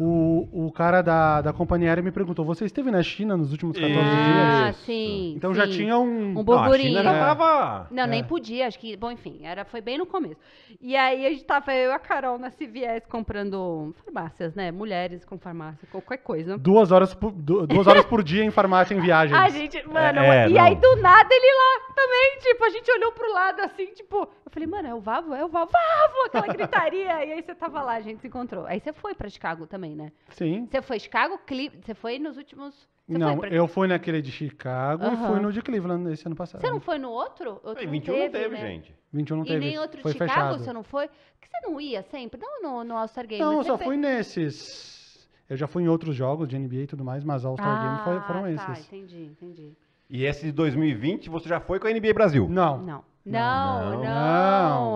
O, o cara da, da companhia aérea me perguntou: você esteve na China nos últimos 14 Isso. Ah, dias? Ah, sim. Então sim. já tinha um. Um ah, burburinho. Não, a China não, é. tava... não é. nem podia, acho que. Bom, enfim, era, foi bem no começo. E aí a gente tava, eu e a Carol na CVS comprando farmácias, né? Mulheres com farmácia, qualquer coisa. Duas horas por, duas horas por dia em farmácia em viagem. A gente, mano, é, e é, não. aí do nada ele lá também, tipo, a gente olhou pro lado assim, tipo eu falei, mano, é o Vavo? É o Vavo, Vavo! Aquela gritaria. e aí você tava lá, a gente se encontrou. Aí você foi pra Chicago também, né? Sim. Você foi Chicago, Clip... você foi nos últimos... Você não, pra... eu fui naquele de Chicago uhum. e fui no de Cleveland esse ano passado. Você não foi no outro? outro 21 não teve, teve né? gente. 21 não e teve. E nem outro foi de Chicago fechado. você não foi? Porque você não ia sempre? Não no, no All-Star Game. Não, eu só fui nesses... Eu já fui em outros jogos de NBA e tudo mais, mas All-Star ah, Game foram tá, esses. Ah, entendi, entendi. E esse de 2020 você já foi com a NBA Brasil? Não. Não. Não, não, não,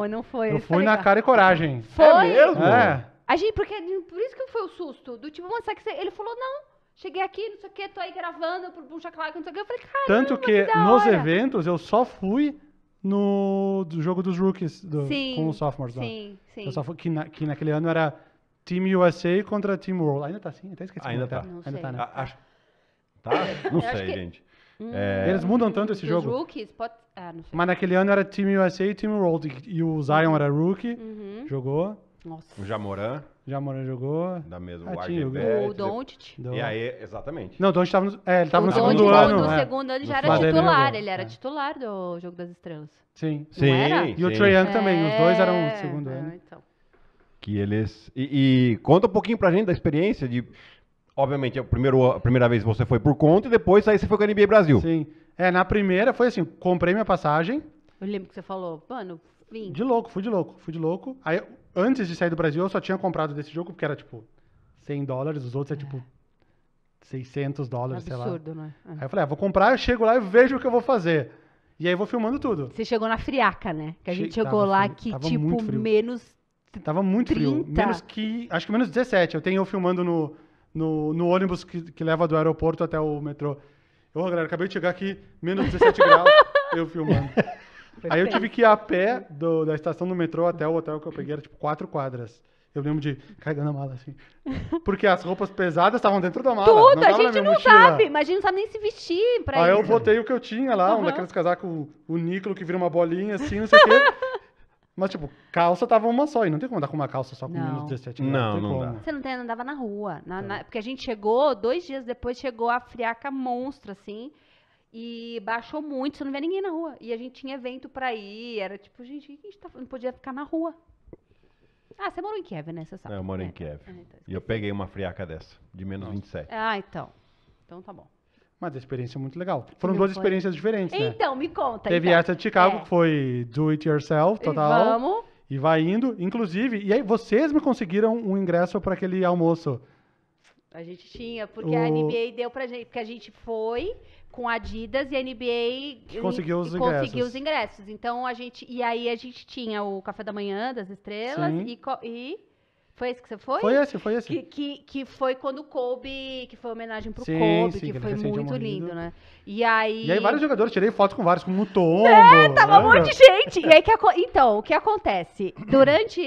não, não foi. Eu tá fui na cara e coragem. Foi? É mesmo? É. A gente, porque, por isso que foi o susto. Do tipo, mano, sabe que Ele falou, não. Cheguei aqui, não sei o que, tô aí gravando pro Buncha Clark, não sei o que. Eu falei, cara, Tanto que, que nos eventos eu só fui no do jogo dos rookies do, sim, com os sophomores. Sim, lá. sim. Eu só fui, que, na, que naquele ano era Team USA contra Team World. Ainda tá assim? Até esqueci. Ainda é tá. tá. Ainda tá, né? acho... Tá? Não sei, tá? gente. Hum, é, eles mudam tanto esse jogo. Rookies, pode... ah, Mas naquele ano era Team USA e Team World. E o Zion era rookie, uhum. jogou. Nossa. O Jamoran. Jamoran jogou. Da mesma ah, tinha, o, o E aí, exatamente. Não, o Doncic tava no, é, ele tava o no né? segundo ano. No é. segundo ano já era titular. Ele, era é. titular do Jogo das Estrelas. Sim. Sim. E o Trae Young também. Os dois eram no é, segundo é, ano. Então. Que eles... E, e, conta um pouquinho pra gente da experiência de Obviamente, a, primeira a primeira vez você foi por conta e depois aí você foi com a NBA Brasil. Sim. É, na primeira foi assim, comprei minha passagem. Eu lembro que você falou, mano, vim. De louco, fui de louco, fui de louco. Aí, antes de sair do Brasil, eu só tinha comprado desse jogo, porque era tipo 100 dólares, os outros é, é tipo 600 dólares, Absurdo, sei lá. Absurdo, né? É. Aí eu falei, ah, vou comprar, eu chego lá e vejo o que eu vou fazer. E aí vou filmando tudo. Você chegou na friaca, né? Que a gente chegou lá que, tipo, menos. Tava muito 30. frio. Menos que. Acho que menos 17. Eu tenho eu filmando no, no, no ônibus que, que leva do aeroporto até o metrô. Ô, oh, galera, acabei de chegar aqui, menos 17 graus, eu filmando. Aí eu tive que ir a pé do, da estação do metrô até o hotel que eu peguei, era tipo quatro quadras. Eu lembro de carregando a mala assim. Porque as roupas pesadas estavam dentro da mala. Tudo, não a gente não mochila. sabe, mas a gente não sabe nem se vestir pra Aí isso. eu botei o que eu tinha lá, uhum. um daqueles casacos, o níquel que vira uma bolinha assim, não sei o quê. Mas, tipo, calça tava uma só. E não tem como andar com uma calça só com Não. menos 17 graus. Não, não dá. Você não tem- andava na rua. na- tá. na- porque a gente chegou, dois dias depois, chegou a friaca monstro, assim. E baixou muito, você não vê ninguém na rua. E a gente tinha evento pra ir. Era tipo, gente, o que a gente tá, não podia ficar na rua. Ah, você morou em Kiev, né? Você sabe. É, eu moro em É. Kiev. Ah, então, E eu peguei uma friaca dessa, de menos Nossa. 27. ah, então. Então tá bom. Mas a experiência é muito legal. Foram duas experiências diferentes, né? Então, me conta. Teve então. essa de Chicago, é. que foi do it yourself, total. E vamos. E vai indo. Inclusive, e aí vocês me conseguiram um ingresso para aquele almoço. A gente tinha, porque o... a NBA deu pra gente, porque a gente foi com a Adidas e a NBA conseguiu os, ingressos. conseguiu os ingressos. Então a gente, e aí a gente tinha o café da manhã das estrelas Sim. e, e foi esse que você foi? Foi esse, foi esse. Que, que, que foi quando Kobe, que foi homenagem pro sim, Kobe, sim, que, foi muito lindo, né? E aí... E aí vários jogadores, tirei fotos com vários, com o Tombo. É, tava né? um monte de gente. E aí, que, então, o que acontece? Durante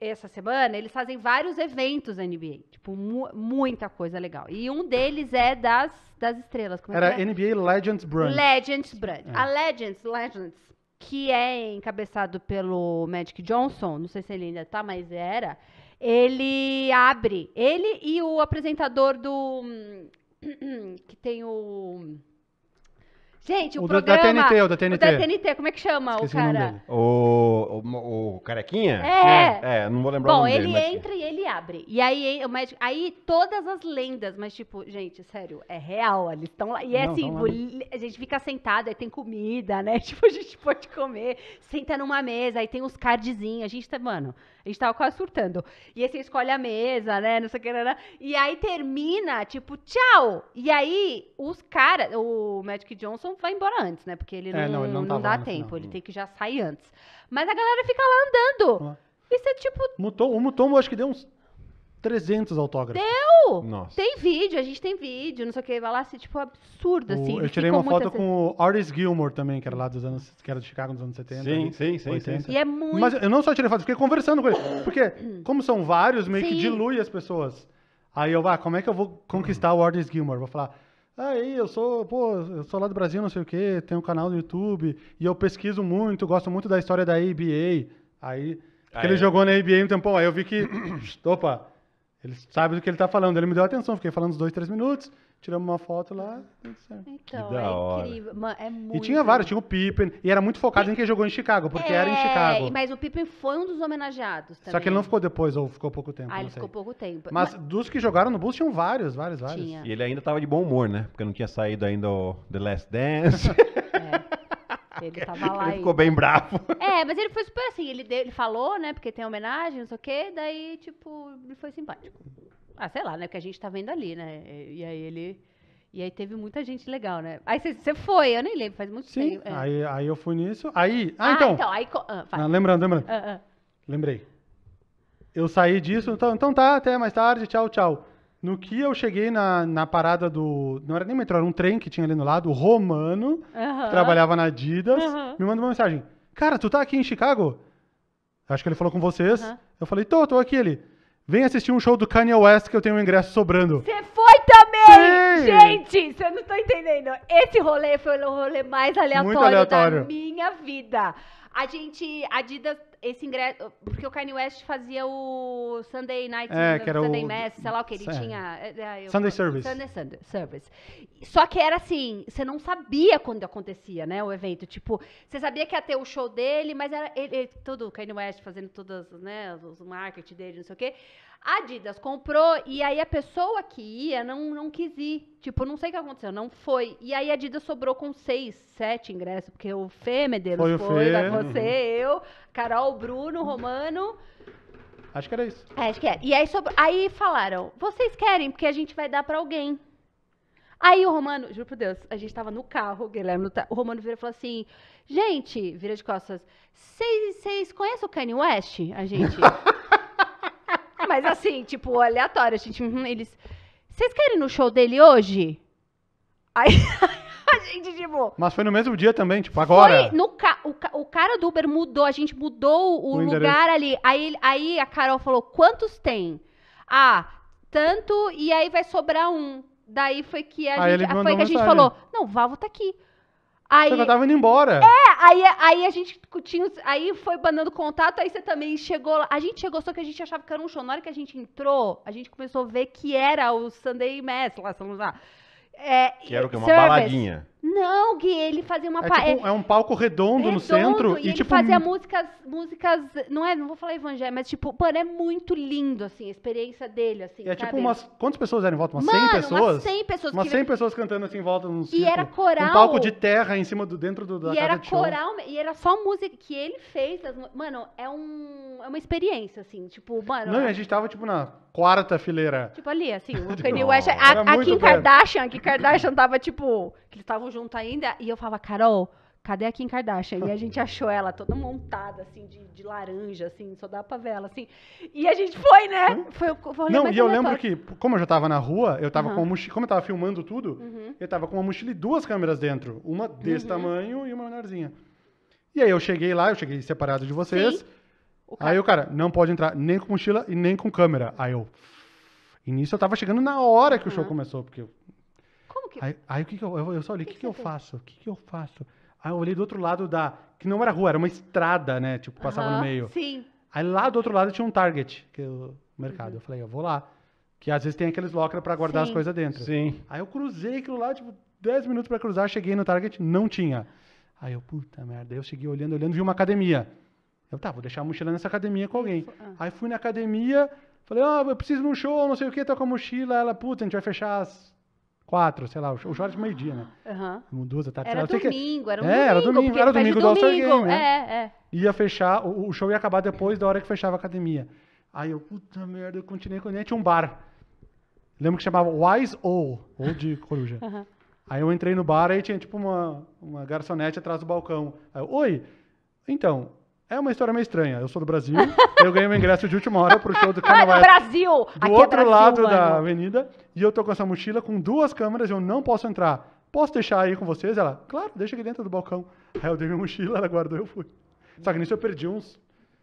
essa semana, eles fazem vários eventos na NBA. Tipo, mu muita coisa legal. E um deles é das, das estrelas. Como é Era é? NBA Legends Brand. Legends Brand, É. A Legends, Legends que é encabeçado pelo Magic Johnson, não sei se ele ainda tá, mas era, ele abre, ele e o apresentador do que tem o Gente, o, o programa... Da TNT, o da TNT. O da TNT, como é que chama Esqueci o cara? O, o, o, Carequinha? É. é. é. não vou lembrar Bom, o nome dele. Bom, ele entra mas... e ele abre. E aí o médico... Aí todas as lendas, mas tipo, gente, sério, é real, eles estão lá. E é assim, tipo, a gente fica sentado, aí tem comida, né? Tipo, a gente pode comer, senta numa mesa, aí tem os cardzinhos. A gente tá, mano... A gente tava quase surtando. E aí você escolhe a mesa, né? Não sei o que. Não, né, não. Né. E aí termina, tipo, tchau! E aí os caras. O Magic Johnson vai embora antes, né? Porque ele é, não, é, não, ele não dá tempo. Final. Ele tem que já sair antes. Mas a galera fica lá andando. e Isso é tipo. Mutou, o Mutombo acho que deu uns 300 autógrafos. Deu! Nossa. Tem vídeo, a gente tem vídeo, não sei o que, vai lá assim, tipo, absurdo, assim, assim. O, eu tirei uma foto assim. com o Artis Gilmore também, que era lá dos anos, que era de Chicago nos anos 70. Sim, ali, sim, sim, 80. sim. E é muito... Mas eu não só tirei foto, fiquei conversando com ele, porque como são vários, meio sim. que dilui as pessoas. Aí eu, ah, como é que eu vou conquistar o Artis Gilmore? Vou falar... Aí, eu sou, pô, eu sou lá do Brasil, não sei o quê, tenho um canal no YouTube, e eu pesquiso muito, gosto muito da história da ABA. Aí, porque ele é. jogou na NBA um tempão, aí eu vi que, opa, ele sabe do que ele tá falando. Ele me deu atenção, fiquei falando uns dois, três minutos, tiramos uma foto lá, Então, Que da é hora. incrível. é muito. E tinha vários, tinha o Pippen, e era muito focado em quem jogou em Chicago, porque era em é, Chicago. Mas o Pippen foi um dos homenageados também. Só que ele não ficou depois, ou ficou pouco tempo, ah, não ele sei. ficou pouco tempo. Mas dos que jogaram no Bulls, tinham vários, vários, vários. Tinha. E ele ainda tava de bom humor, né? Porque não tinha saído ainda o The Last Dance. Ele tava lá ele e... ficou bem bravo. É, mas ele foi super assim, ele, deu, ele falou, né, porque tem homenagem, não sei o quê, daí, tipo, ele foi simpático. Ah, sei lá, né, porque a gente tá vendo ali, né, e aí ele... E aí teve muita gente legal, né? Aí você foi, eu nem lembro, faz muito Sim, tempo. Sim, é. aí, aí eu fui nisso, aí... Ah, ah então! então aí, ah, ah, lembrando, lembrando. Ah, ah. Lembrei. Eu saí disso, então, então tá, até mais tarde, tchau, tchau. No que eu cheguei na, na parada do. Não era nem metrô, era um trem que tinha ali no lado, o Romano, uhum. que trabalhava na Adidas, uhum. me mandou uma mensagem. Cara, tu tá aqui em Chicago? Acho que ele falou com vocês. Uhum. Eu falei, tô, tô aqui ele. Vem assistir um show do Kanye West que eu tenho um ingresso sobrando. Você foi também! Sim. Gente, você não tá entendendo. Esse rolê foi o rolê mais aleatório, aleatório. da minha vida. A gente, a Adidas esse ingresso. Porque o Kanye West fazia o Sunday Night é, que era Sunday o... Mass, sei lá o que ele é. tinha. É, eu, Sunday Service. Sunday, Sunday Service. Só que era assim, você não sabia quando acontecia, né? O evento. Tipo, você sabia que ia ter o show dele, mas era ele, ele todo o Kanye West fazendo todas, né? Os marketing dele, não sei o quê. A Adidas comprou e aí a pessoa que ia não, não quis ir. Tipo, não sei o que aconteceu, não foi. E aí a Adidas sobrou com seis, sete ingressos, porque o Fê Medeiros foi, foi Fê. você, eu, Carol, Bruno, Romano. Acho que era isso. É, acho que era. É. E aí, sobrou aí falaram, vocês querem, porque a gente vai dar para alguém. Aí o Romano, juro por Deus, a gente tava no carro, Guilherme, o Romano vira e falou assim, gente, vira de costas, vocês conhecem o Kanye West? A gente... Mas assim, tipo, aleatório. A gente, uhum, eles. Vocês querem ir no show dele hoje? Aí a gente, tipo. Mas foi no mesmo dia também, tipo, agora. Foi no ca... O, ca... o cara do Uber mudou, a gente mudou o, o lugar endereço. ali. Aí, aí a Carol falou: quantos tem? Ah, tanto, e aí vai sobrar um. Daí foi que a aí gente, ah, foi que a gente falou: não, o Valvo tá aqui. Aí, você já tava indo embora. É, aí, aí a gente tinha. Aí foi mandando contato, aí você também chegou lá. A gente chegou, só que a gente achava que era um show. Na hora que a gente entrou, a gente começou a ver que era o Sunday Mass lá, vamos lá. É, que era o quê? Uma service. baladinha. Não, Gui, ele fazia uma... É, pa... tipo, é um palco redondo, redondo no centro. E, e ele tipo... fazia músicas, músicas, não é, não vou falar evangélica, mas tipo, mano, é muito lindo, assim, a experiência dele, assim, É tipo sabe? tipo umas, quantas pessoas eram em volta? Umas mano, 100 pessoas? umas 100 pessoas. Umas 100 que... pessoas cantando assim em volta. Num e era coral. Um palco de terra em cima do, dentro do, da e era coral, E era só música que ele fez. As... mano, é, um, é uma experiência, assim, tipo, mano... Não, a gente tava, tipo, na quarta fileira. Tipo ali, assim, o tipo, Kanye West... A, a Kim Kardashian, que Kardashian tava, tipo, que eles estavam junto ainda. E eu falava, Carol, cadê a Kim Kardashian? E a gente achou ela toda montada, assim, de, de laranja, assim, só dá pra ver ela, assim. E a gente foi, né? Foi, eu Não, e eu lembro que, como eu já tava na rua, eu tava uhum. com uma mochila, como eu tava filmando tudo, uhum. eu tava com uma mochila e duas câmeras dentro. Uma desse uhum. tamanho e uma menorzinha. E aí eu cheguei lá, eu cheguei separado de vocês. O Aí o cara, não pode entrar nem com mochila e nem com câmera. Aí eu... E nisso eu tava chegando na hora que o show começou, porque que... Aí, aí o que, que eu, eu, só olhei, o que, que, que, eu faço? O que, que eu faço? Aí eu olhei do outro lado da. Que não era rua, era uma estrada, né? Tipo, passava no meio. Sim. Aí lá do outro lado tinha um Target, que é o mercado. Uhum. Eu falei, eu vou lá. Que às vezes tem aqueles lockers para guardar sim. as coisas dentro. Sim. Aí eu cruzei aquilo lá, tipo, 10 minutos para cruzar, cheguei no Target, não tinha. Aí eu, puta merda. Aí eu segui olhando, olhando, vi uma academia. Eu, tá, vou deixar a mochila nessa academia com alguém. Uhum. Aí fui na academia, falei, ah, eu preciso de um show, não sei o que, tô com a mochila. Ela, puta, a gente vai fechar às quatro, sei lá, o de meio-dia, né? Aham. Uhum. Duas da tarde. Era domingo, que... era um é, domingo. Era domingo, era é domingo do All-Star Game, né? É, é. Ia fechar, o, o, show ia acabar depois da hora que fechava a academia. Aí eu, puta merda, eu continuei com ele. Tinha um bar. Lembro que chamava Wise O, ou de coruja. Uhum. Aí eu entrei no bar e tinha tipo uma, uma garçonete atrás do balcão. Aí eu, oi, então, é uma história meio estranha. Eu sou do Brasil, eu ganhei um ingresso de última hora pro show do Carnaval. Ah, do Brasil! Do Aqui é outro é Brasil, lado mano. da avenida, e eu tô com essa mochila com duas câmeras, eu não posso entrar. Posso deixar aí com vocês? Ela, claro, deixa aqui dentro do balcão. Aí eu dei minha mochila, ela guardou e eu fui. Só que nisso eu perdi uns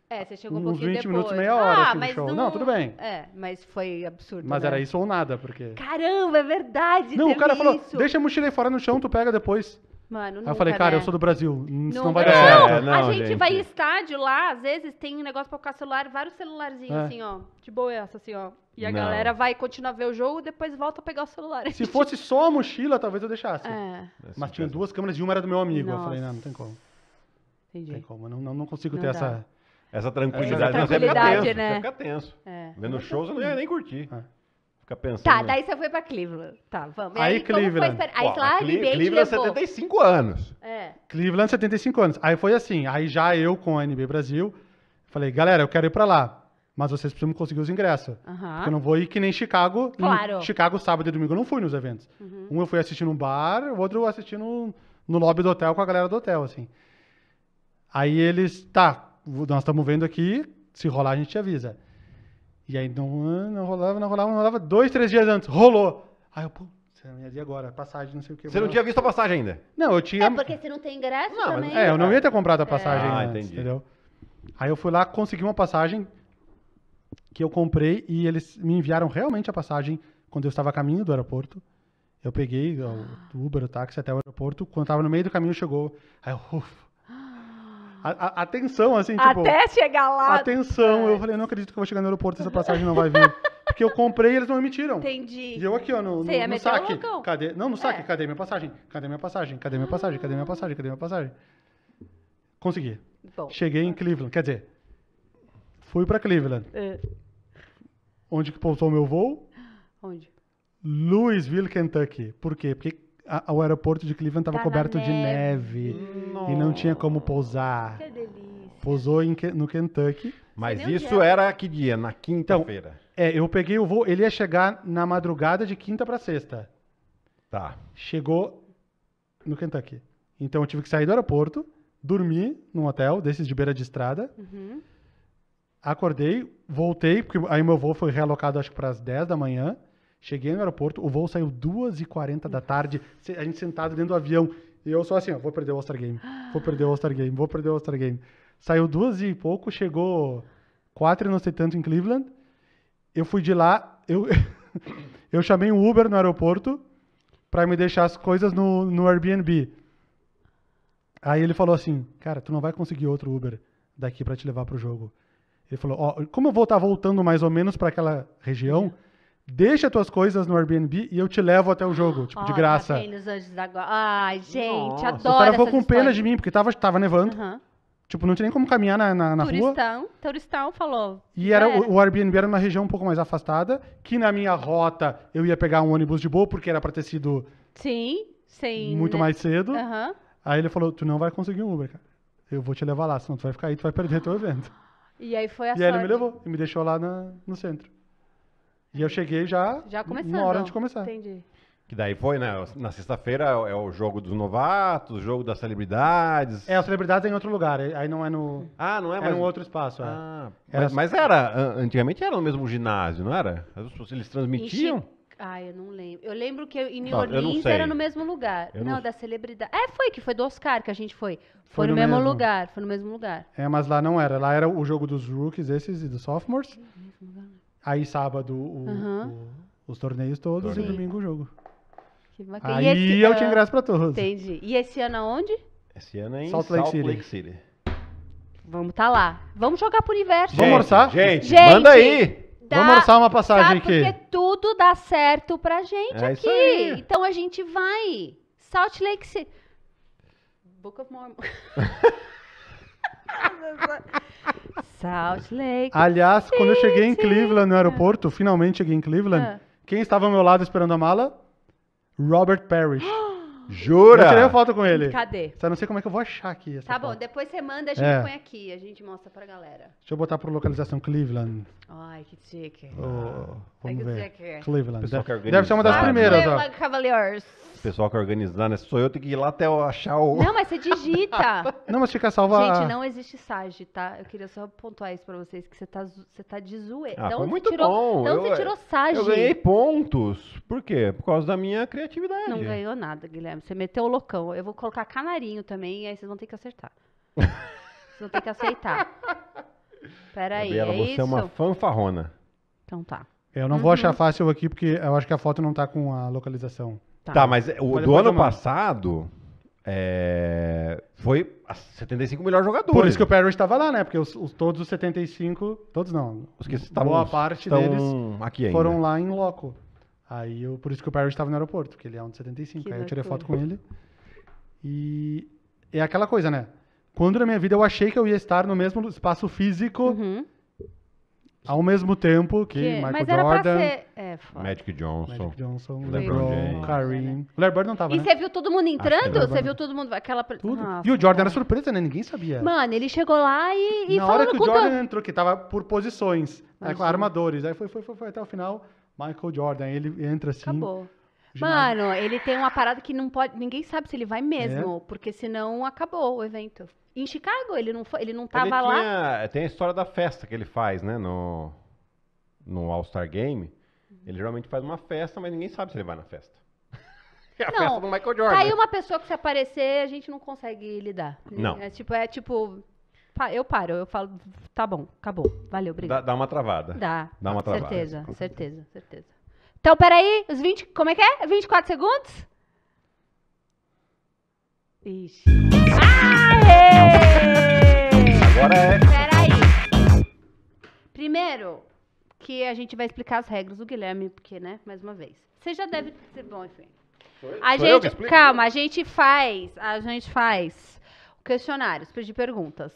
é, você chegou um pouquinho uns 20 depois. minutos, meia hora ah, assim, mas show. Não... não... tudo bem. É, mas foi absurdo. Mas né? era isso ou nada, porque. Caramba, é verdade. Não, o cara isso. falou: deixa a mochila aí fora no chão, tu pega depois. Mano, eu falei, cara, né? eu sou do Brasil, isso não vai dar certo. Não, É, não, a gente, gente. vai em estádio lá, às vezes tem um negócio pra colocar celular, vários celularzinhos É. assim, ó. De boa essa, assim, ó. E a Não. galera vai continuar a ver o jogo, depois volta a pegar o celular. Se fosse só a mochila, talvez eu deixasse. É, é Mas tinha duas câmeras e uma era do meu amigo. Eu falei, não, não tem como. Não tem como. eu Não, não, não consigo Não ter essa. Essa tranquilidade, Essa não, você tenso, né? Você tenso. É. Vendo shows eu não ia nem curtir. É. Fica pensando. Tá, daí você foi pra Cleveland. Tá, vamos. Aí, aí, Cleveland. Foi, aí Pô, lá, Cle Cleveland, Cleveland 75 anos. É. Cleveland 75 anos. Aí foi assim, aí já eu com a NB Brasil, falei, galera, eu quero ir pra lá. Mas vocês precisam conseguir os ingressos. Porque eu não vou ir que nem Chicago. Claro. Chicago, sábado e domingo, eu não fui nos eventos. Uhum. Um eu fui assistir no bar, o outro eu assisti no lobby do hotel com a galera do hotel, assim. Aí eles, tá, nós estamos vendo aqui, se rolar a gente te avisa. E aí não, não rolava, não rolava, não rolava. Dois, três dias antes, rolou. Aí eu, pô, você não ia dizer agora, passagem, não sei o que. Você não tinha visto a passagem ainda? Não, eu tinha. É porque você não tem ingresso não, também. É, eu não é. ia ter comprado a passagem. É. Antes, ah, entendi. Entendeu? Aí eu fui lá, consegui uma passagem que eu comprei e eles me enviaram realmente a passagem quando eu estava a caminho do aeroporto. Eu peguei o Uber, o táxi até o aeroporto. Quando estava no meio do caminho, chegou. Aí eu, ufa, a, a, atenção, assim, tipo. Até chegar lá. Atenção, é. eu falei, não acredito que eu vou chegar no aeroporto, e essa passagem não vai vir. Porque eu comprei e eles não emitiram. Entendi. E eu aqui, ó, no, no, no saque. Loucão. Cadê? Não, no saque, é. cadê minha passagem? Cadê minha passagem? Cadê minha passagem? Cadê minha passagem? Cadê minha passagem? Consegui. Bom. Cheguei em Cleveland, quer dizer, fui pra Cleveland. É. Onde que pousou o meu voo? Onde? Louisville, Kentucky. Por quê? Porque a, o aeroporto de Cleveland estava tá coberto neve. de neve Nossa. e não tinha como pousar. Que delícia. Pousou em, no Kentucky. Mas isso era que dia? Na então, quinta-feira. Então, é, eu peguei o voo, ele ia chegar na madrugada de quinta para sexta. Tá. Chegou no Kentucky. Então eu tive que sair do aeroporto, dormir num hotel desses de beira de estrada. Uhum. Acordei, voltei, porque aí meu voo foi realocado acho que para as 10 da manhã. Cheguei no aeroporto, o voo saiu 2h40 da tarde, a gente sentado dentro do avião. E eu só assim, ó, vou perder o All-Star Game, vou perder o All-Star Game, vou perder o All-Star Game. Saiu duas e pouco, chegou quatro e não sei tanto em Cleveland. Eu fui de lá, eu, eu chamei um Uber no aeroporto para me deixar as coisas no, no Airbnb. Aí ele falou assim, cara, tu não vai conseguir outro Uber daqui para te levar pro jogo. Ele falou, ó, como eu vou estar tá voltando mais ou menos para aquela região deixa tuas coisas no Airbnb e eu te levo até o jogo, tipo, oh, de tá graça. Tá os anjos da Ai, gente, Nossa. adoro. O cara ficou com pena de mim, porque tava, tava nevando. Uhum. Tipo, não tinha nem como caminhar na, na, na turistão, rua. Turistão, falou. E era, O, o, Airbnb era numa região um pouco mais afastada, que na minha rota eu ia pegar um ônibus de boa, porque era pra ter sido... Sim, sim. Muito né? mais cedo. Uhum. Aí ele falou, tu não vai conseguir um Uber, cara. Eu vou te levar lá, senão tu vai ficar aí, tu vai perder teu evento. E aí foi a E sorte. aí ele me levou e me deixou lá na, no centro. E eu cheguei já, já começando. na hora de começar. Entendi. Que daí foi, né? Na sexta-feira é o é jogo dos novatos, o jogo das celebridades. É, as celebridades é tá em outro lugar, aí não é no. Ah, não é, é mais. É num outro espaço. É. Ah, é. Mas, mas, era. Antigamente era no mesmo ginásio, não era? Eles transmitiam? Ah, eu não lembro. Eu lembro que em New tá, Orleans era no mesmo lugar. não, não, da celebridade. É, foi que foi do Oscar que a gente foi. Foi, foi no, no mesmo, mesmo, lugar, foi no mesmo lugar. É, mas lá não era. Lá era o jogo dos rookies, esses e dos sophomores. No mesmo lugar. Aí sábado o, uhum. o, os torneios todos Torneio. e domingo o jogo. Que Aí esse, eu tinha ingresso pra todos. Entendi. E esse ano aonde? Esse ano é em Salt Lake, Salt City. Lake City. Vamos tá lá. Vamos jogar pro universo. Gente, Vamos orçar? Gente, gente, manda aí. Dá, Vamos orçar uma passagem sabe, aqui. Porque tudo dá certo pra gente é aqui. Então a gente vai. Salt Lake City. Book of Mormon. Salt Lake. Aliás, quando eu cheguei em Cleveland, no aeroporto, finalmente cheguei em Cleveland, ah. quem estava ao meu lado esperando a mala? Robert Parrish. Jura? Eu tirei foto com ele. Cadê? Só não sei como é que eu vou achar aqui. tá bom, depois você manda, a gente é. põe aqui, a gente mostra pra galera. Deixa eu botar por localização Cleveland. Ai, que chique. Oh, vamos Ai, que ver. Chique. Cleveland. Deve, deve, ser uma das primeiras, ó. Cavaliers. O pessoal que é né? sou eu, tenho que ir lá até eu achar o. Não, mas você digita. não, mas fica salva. Gente, não existe Sage, tá? Eu queria só pontuar isso pra vocês, que você tá, você tá de zoeira. Ah, não foi muito tirou, bom. Não eu, você é, tirou Sage. Eu ganhei pontos. Por quê? Por causa da minha criatividade. Não ganhou nada, Guilherme. Você meteu o loucão. Eu vou colocar canarinho também, aí vocês vão ter que acertar. vocês vão ter que aceitar. Peraí, Gabriela, é você isso? é uma fanfarrona. Então tá. Eu não uhum. vou achar fácil aqui, porque eu acho que a foto não tá com a localização. Tá, tá mas é, o mas do ano passado é, foi 75 melhor jogadores. Por isso que o Parrish estava lá, né? Porque os, os, todos os 75, todos não, os que estavam, boa parte deles aqui foram lá em loco. Aí eu, por isso que o Parrish estava no aeroporto, porque ele é um de 75. Que aí eu tirei foto com ele. E é aquela coisa, né? Quando na minha vida eu achei que eu ia estar no mesmo espaço físico uhum. Ao mesmo tempo que, que Michael mas era Jordan, ser, é, Magic Johnson, Magic Johnson LeBron James, Kareem. O né? LeBron não tava, E né? você viu todo mundo entrando? Você viu todo mundo aquela Tudo. Ah, e o Jordan era surpresa, né? Ninguém sabia. Mano, ele chegou lá e, e Na hora que o Jordan entrou, que tava por posições, né, com armadores, aí foi, foi, foi, foi até o final, Michael Jordan, ele entra assim. Acabou. Mano, ele tem uma parada que não pode, ninguém sabe se ele vai mesmo, é. porque senão acabou o evento em Chicago, ele não foi, ele não tava ele tinha, lá. Tem a história da festa que ele faz, né, no, no All-Star Game. Ele geralmente faz uma festa, mas ninguém sabe se ele vai na festa. É a não, festa do Michael Jordan. Tá aí né? uma pessoa que se aparecer, a gente não consegue lidar. Não. É tipo, é tipo. Eu paro, eu falo, tá bom, acabou. Valeu, obrigado. Dá, dá uma travada. Dá. Dá uma travada. Certeza, certeza, certeza. Então, peraí, os 20. Como é que é? 24 segundos? Ixi. Ah! Agora é. Peraí. Primeiro, que a gente vai explicar as regras do Guilherme, porque, né, mais uma vez. Você já deve. Bom, enfim. A gente. Calma, a gente faz. A gente faz questionários de perguntas.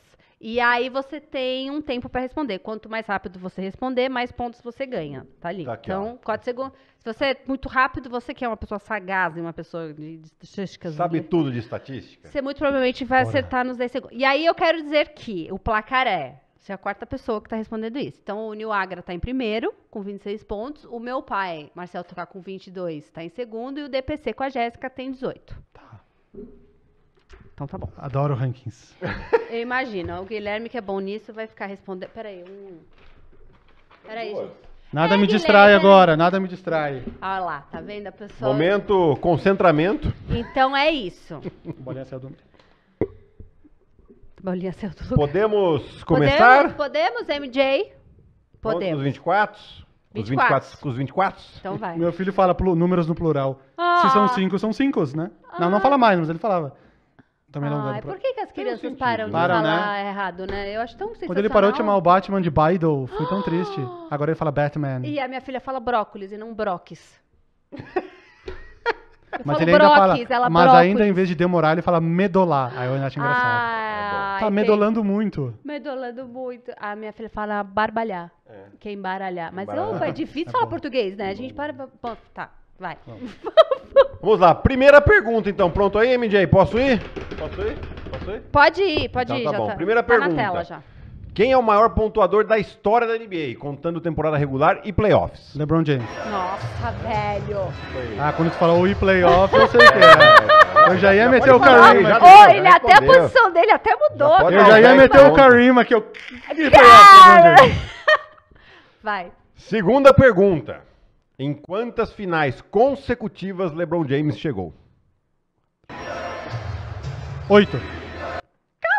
E aí você tem um tempo para responder. Quanto mais rápido você responder, mais pontos você ganha. Tá ali. Tá aqui, então, ó. 4 segundos. Se você é muito rápido, você que é uma pessoa sagaz, e uma pessoa de, de estatísticas. Sabe de... Né? tudo de estatística? Você muito provavelmente vai Ora. acertar nos 10 segundos. E aí eu quero dizer que o placar é. Você é a quarta pessoa que está respondendo isso. Então, o Nil Agra está em primeiro, com 26 pontos. O meu pai, Marcelo Tocar, com 22, está em segundo. E o DPC com a Jéssica tem 18. Tá. Então tá bom. Adoro rankings. Eu imagino. O Guilherme, que é bom nisso, vai ficar respondendo. Peraí, um. Peraí, gente. Nada é, me distrai tá agora, nada me distrai. Olha lá, tá vendo a pessoa? Momento concentramento. Então é isso. Bolinha saiu do. Bolinha saiu do Podemos começar? Podemos, podemos MJ? Podemos. Os 24? 24? Os 24? Os 24? Então vai. Meu filho fala números no plural. Ah. Se são ah. cinco, são cinco, né? Ah. Não, não ah. fala mais, mas ele falava. Também não Ah, por que, que as crianças param de Param, né? falar errado, né? Eu acho tão sensacional. Quando ele parou de chamar o Batman de Baidol, foi tão triste. Agora ele fala Batman. E a minha filha fala brócolis e não broques. Eu Mas ele ainda broques, fala. ela Mas brócolis. ainda em vez de demorar, ele fala medolar. Aí eu acho engraçado. Ah, tá medolando muito. Medolando muito. A minha filha fala barbalhar. É. Que é embaralhar. Mas Embaralhar. opa, é difícil é falar português, né? É a gente para. pra- Pô, tá. Vai. Vamos. Vamos lá, primeira pergunta então. Pronto aí, MJ? Posso ir? Posso ir? Posso ir? Pode ir, pode então, ir, tá já bom. Tá. Primeira tá pergunta. na tela já. Quem é o maior pontuador da história da NBA, contando temporada regular e playoffs? LeBron James. Nossa, velho. Ah, quando tu falou e playoffs, eu sei que é. é. Eu já ia já meter o Karim. Oh, ele até a posição dele até mudou. Já eu já ia meter o então. Karim aqui. Eu... Cara! Vai. Segunda pergunta. Em quantas finais consecutivas LeBron James chegou? Oito.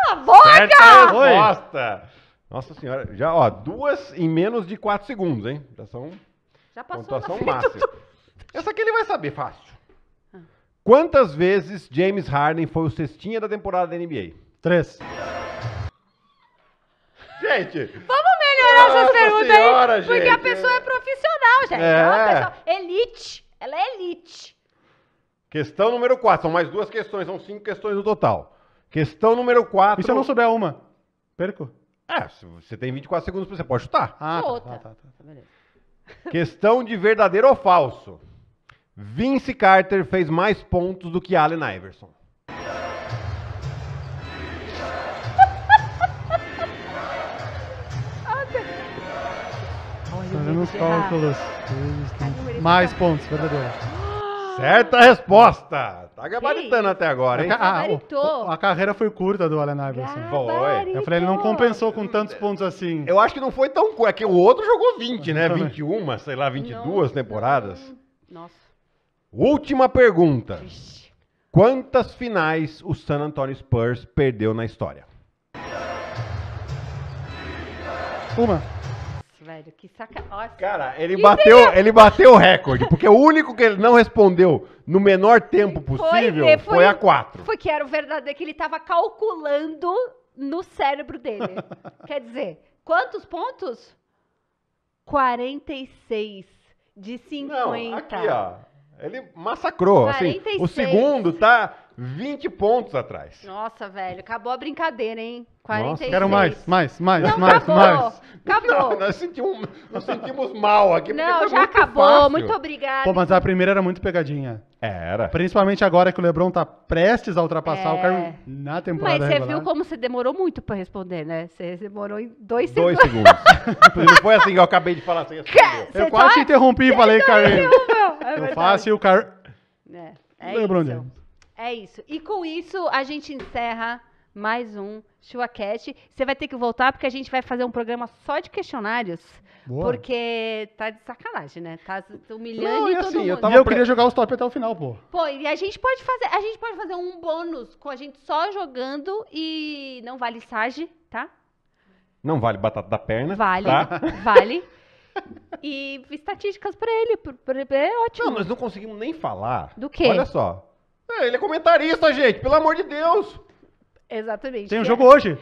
Cala a boca! Certa Nossa senhora, já, ó, duas em menos de quatro segundos, hein? Já são. Já passou pontuação máxima. Essa aqui ele vai saber fácil. Ah. Quantas vezes James Harden foi o cestinha da temporada da NBA? Três. Gente! Vamos melhorar Nossa essas perguntas senhora, aí. Porque a pessoa é profissional, gente. É. é uma pessoa elite. Ela é elite. Questão número 4. São mais duas questões, são cinco questões no total. Questão número 4. E se eu não souber uma? Perco? É, você tem 24 segundos pra você pode chutar. Ah, Tá, tá, tá, tá. tá Questão de verdadeiro ou falso. Vince Carter fez mais pontos do que Allen Iverson. nos cálculos. Mais pontos, verdadeira. Ah! Certa resposta! Tá gabaritando até agora, hein? A, a, ah, a, carreira foi curta do Allen Iverson. Foi. Eu falei, ele não compensou com tantos pontos assim. Eu acho que não foi tão curto. É que o outro jogou 20, né? 21, sei lá, 22 não, temporadas. Nossa. Última pergunta. Quantas finais o San Antonio Spurs perdeu na história? Uma velho. Que saca. Cara, ele que bateu, ele bateu o recorde, porque o único que ele não respondeu no menor tempo possível foi, é, foi, foi a 4. Foi que era o verdadeiro, que ele tava calculando no cérebro dele. Quer dizer, quantos pontos? 46 de 50. Não, aqui, ó. Ele massacrou. 46. Assim, o segundo tá 20 pontos atrás. Nossa, velho, acabou a brincadeira, hein? 46. Nossa, quero mais, mais, mais, não, mais, acabou, mais. Acabou. Não, nós, sentimos, nós sentimos mal aqui. Não, já muito acabou, fácil. muito obrigada. Pô, mas a primeira era muito pegadinha. Era. Principalmente agora que o Lebron tá prestes a ultrapassar é. o Kyrie na temporada Mas você regular. viu como você demorou muito pra responder, né? Você demorou em dois segundos. Dois segundos. Não foi assim que eu acabei de falar, você Eu quase tá... interrompi e falei, Kyrie. É eu faço e o Kyrie... É, é Lebron isso. É isso. E com isso, a gente encerra mais um ChuaCast. Você vai ter que voltar porque a gente vai fazer um programa só de questionários. Boa. Porque tá de sacanagem, né? Tá humilhando Não, e assim, todo mundo. Eu, tava, eu queria jogar os top até o final, pô. Pô, e a gente pode fazer, a gente pode fazer um bônus com a gente só jogando e não vale sarge, tá? Não vale batata da perna. Vale, tá? vale. E estatísticas pra ele, pra ele é ótimo. Não, nós não conseguimos nem falar. Do quê? Olha só, é, ele é comentarista, gente, pelo amor de Deus. Exatamente. Tem um é. jogo hoje.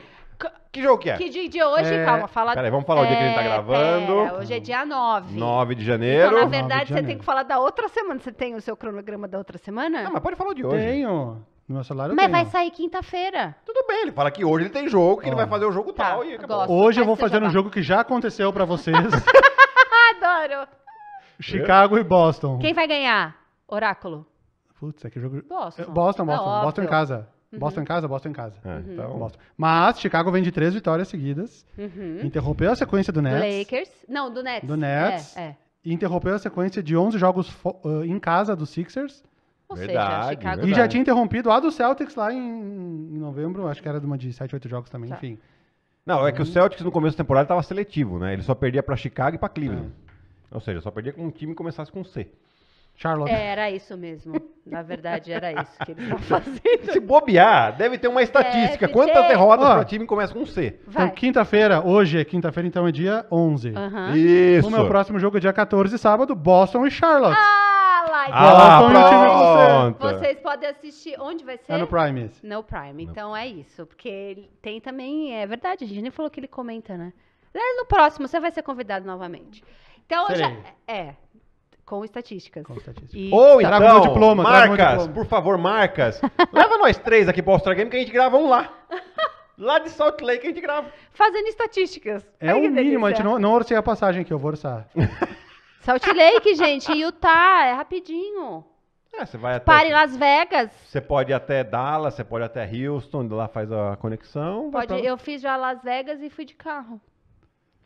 Que jogo que é? Que dia de hoje? É... Calma, fala. Peraí, vamos falar o dia que a gente tá é, gravando. É, hoje é dia 9. 9 de janeiro. Então, na verdade, você tem que falar da outra semana. Você tem o seu cronograma da outra semana? Não, ah, mas pode falar de hoje. Tenho. No meu celular eu Mas tenho. vai sair quinta-feira. Tudo bem, ele fala que hoje ele tem jogo, que oh. ele vai fazer o jogo tá, tal. E hoje eu vou fazer jogar. um jogo que já aconteceu pra vocês. Adoro. Chicago e Boston. Quem vai ganhar? Oráculo. Putz, é que jogo. É Boston. Boston, Boston. Não, Boston em casa. Uhum. Boston em casa, Boston em casa. É. Uhum. Então, Mas Chicago vem de três vitórias seguidas. Uhum. Interrompeu a sequência do Nets. Lakers. Não, do Nets. Do Nets. É, é. Interrompeu a sequência de 11 jogos uh, em casa dos Sixers. Ou verdade, seja, Chicago... E já tinha interrompido a do Celtics lá em, em novembro. Acho que era de uma de 7, 8 jogos também, tá. enfim. Não, é que o Celtics no começo da temporada estava seletivo, né? Ele só perdia para Chicago e para Cleveland. É. Ou seja, só perdia com um time que começasse com C. Charlotte. É, era isso mesmo. Na verdade, era isso que ele estava fazendo. Se bobear, deve ter uma é, estatística. Quantas é- derrotas para o time começa com C? Então, quinta-feira, hoje é quinta-feira, então é dia 11. Uhum. Isso. O meu próximo jogo é dia 14, sábado, Boston e Charlotte. Ah, lá, ah, então. ah, Boston pronto. e o time com C. Vocês podem assistir. Onde vai ser? É no Prime. No Prime. Então é isso. Porque tem também. É verdade, a gente nem falou que ele comenta, né? É, no próximo, você vai ser convidado novamente. Então, já, é. Com estatísticas. Com estatísticas. Ou então, então diploma, marcas, por favor, marcas, leva nós três aqui pro Austral Game que a gente grava um lá. Lá de Salt Lake a gente grava. Fazendo estatísticas. É o mínimo, a gente não, não orcei a passagem aqui, eu vou orçar. Salt Lake, gente, Utah, é rapidinho. É, você vai até. Para em Las Vegas. Você pode ir até Dallas, você pode ir até Houston, lá faz a conexão. Pode, pra... Eu fiz já Las Vegas e fui de carro.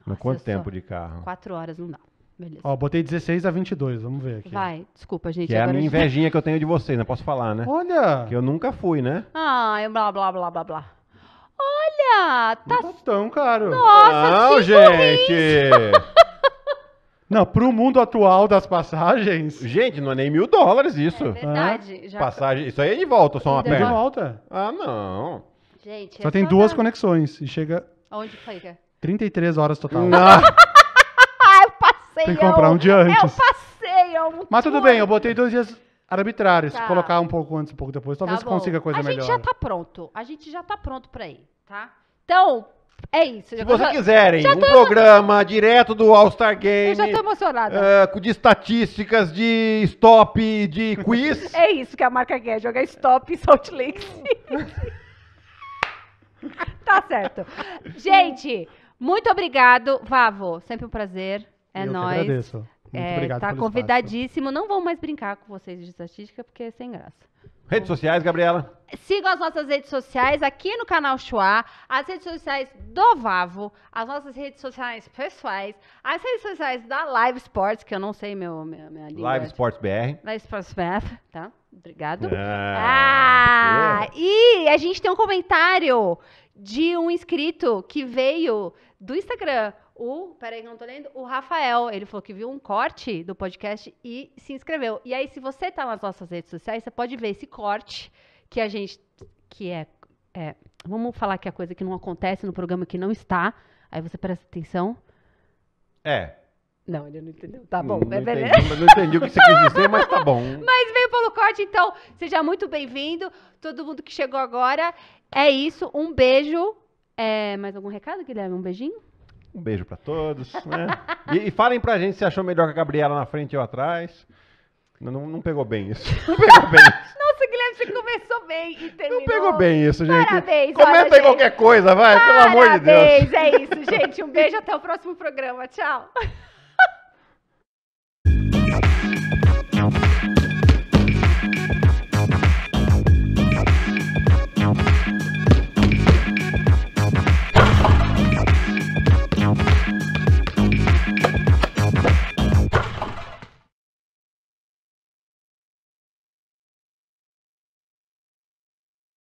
Mas quanto tempo sou... de carro? Quatro horas não dá. Beleza. Ó, botei 16 a 22, vamos ver aqui. Vai, desculpa, gente. Que é a minha invejinha que eu tenho de vocês, não né? posso falar, né? Olha! Que eu nunca fui, né? Ah, eu blá, blá, blá, blá, blá. Olha! Tá... tão caro. Nossa, Não, gente! Não, pro mundo atual das passagens. Gente, não é nem mil dólares isso. É verdade. Ah, já... Passagem. Isso aí é de volta, só uma é de perna. De volta. Ah, não. Gente, só é tem só duas conexões e chega. Onde fica? 33 horas total. Não. Tem que comprar um dia é antes. Eu passei, eu é Mas tudo bem, eu botei dois dias arbitrários. Tá. Colocar um pouco antes, um pouco depois, talvez tá consiga coisa melhor. A gente melhor. já tá pronto. A gente já tá pronto pra ir, tá? Então, é isso. Se vocês quiserem um programa direto do All Star Game. Eu já tô emocionada. Uh, de estatísticas, de stop, de quiz. é isso que a marca quer, jogar stop em Salt Lake Tá certo. Gente, muito obrigado. Vavo, sempre um prazer. É eu nóis. agradeço. Muito é, obrigado Tá convidadíssimo. Espaço. Não vão mais brincar com vocês de estatística, porque é sem graça. Redes sociais, Gabriela? Sigam as nossas redes sociais aqui no canal Chua, as redes sociais do Vavo, as nossas redes sociais pessoais, as redes sociais da Live Sports, que eu não sei meu, meu minha língua. Live Sports BR. Live Sports BR, tá? Obrigado. Ah, ah é. E a gente tem um comentário de um inscrito que veio do Instagram, o, peraí não tô lendo, o Rafael, ele falou que viu um corte do podcast e se inscreveu. E aí, se você tá nas nossas redes sociais, você pode ver esse corte que a gente, que é, é vamos falar que é a coisa que não acontece no programa que não está, aí você presta atenção. É. Não, ele não entendeu. Tá bom, não, não é beleza. Entendi, não entendi o que você quis dizer, mas tá bom. Mas veio pelo corte, então seja muito bem-vindo, todo mundo que chegou agora. É isso, um beijo. É, mais algum recado, Guilherme? Um beijinho? Um beijo para todos, né? E, e falem pra gente se achou melhor que a Gabriela na frente ou atrás. Não, não pegou bem isso. Não pegou bem Nossa, Guilherme, você começou bem e terminou. Não pegou bem isso, gente. Parabéns, Comenta olha, qualquer coisa, vai, Parabéns, pelo amor de Deus. Parabéns, é isso, gente. Um beijo, até o próximo programa. Tchau.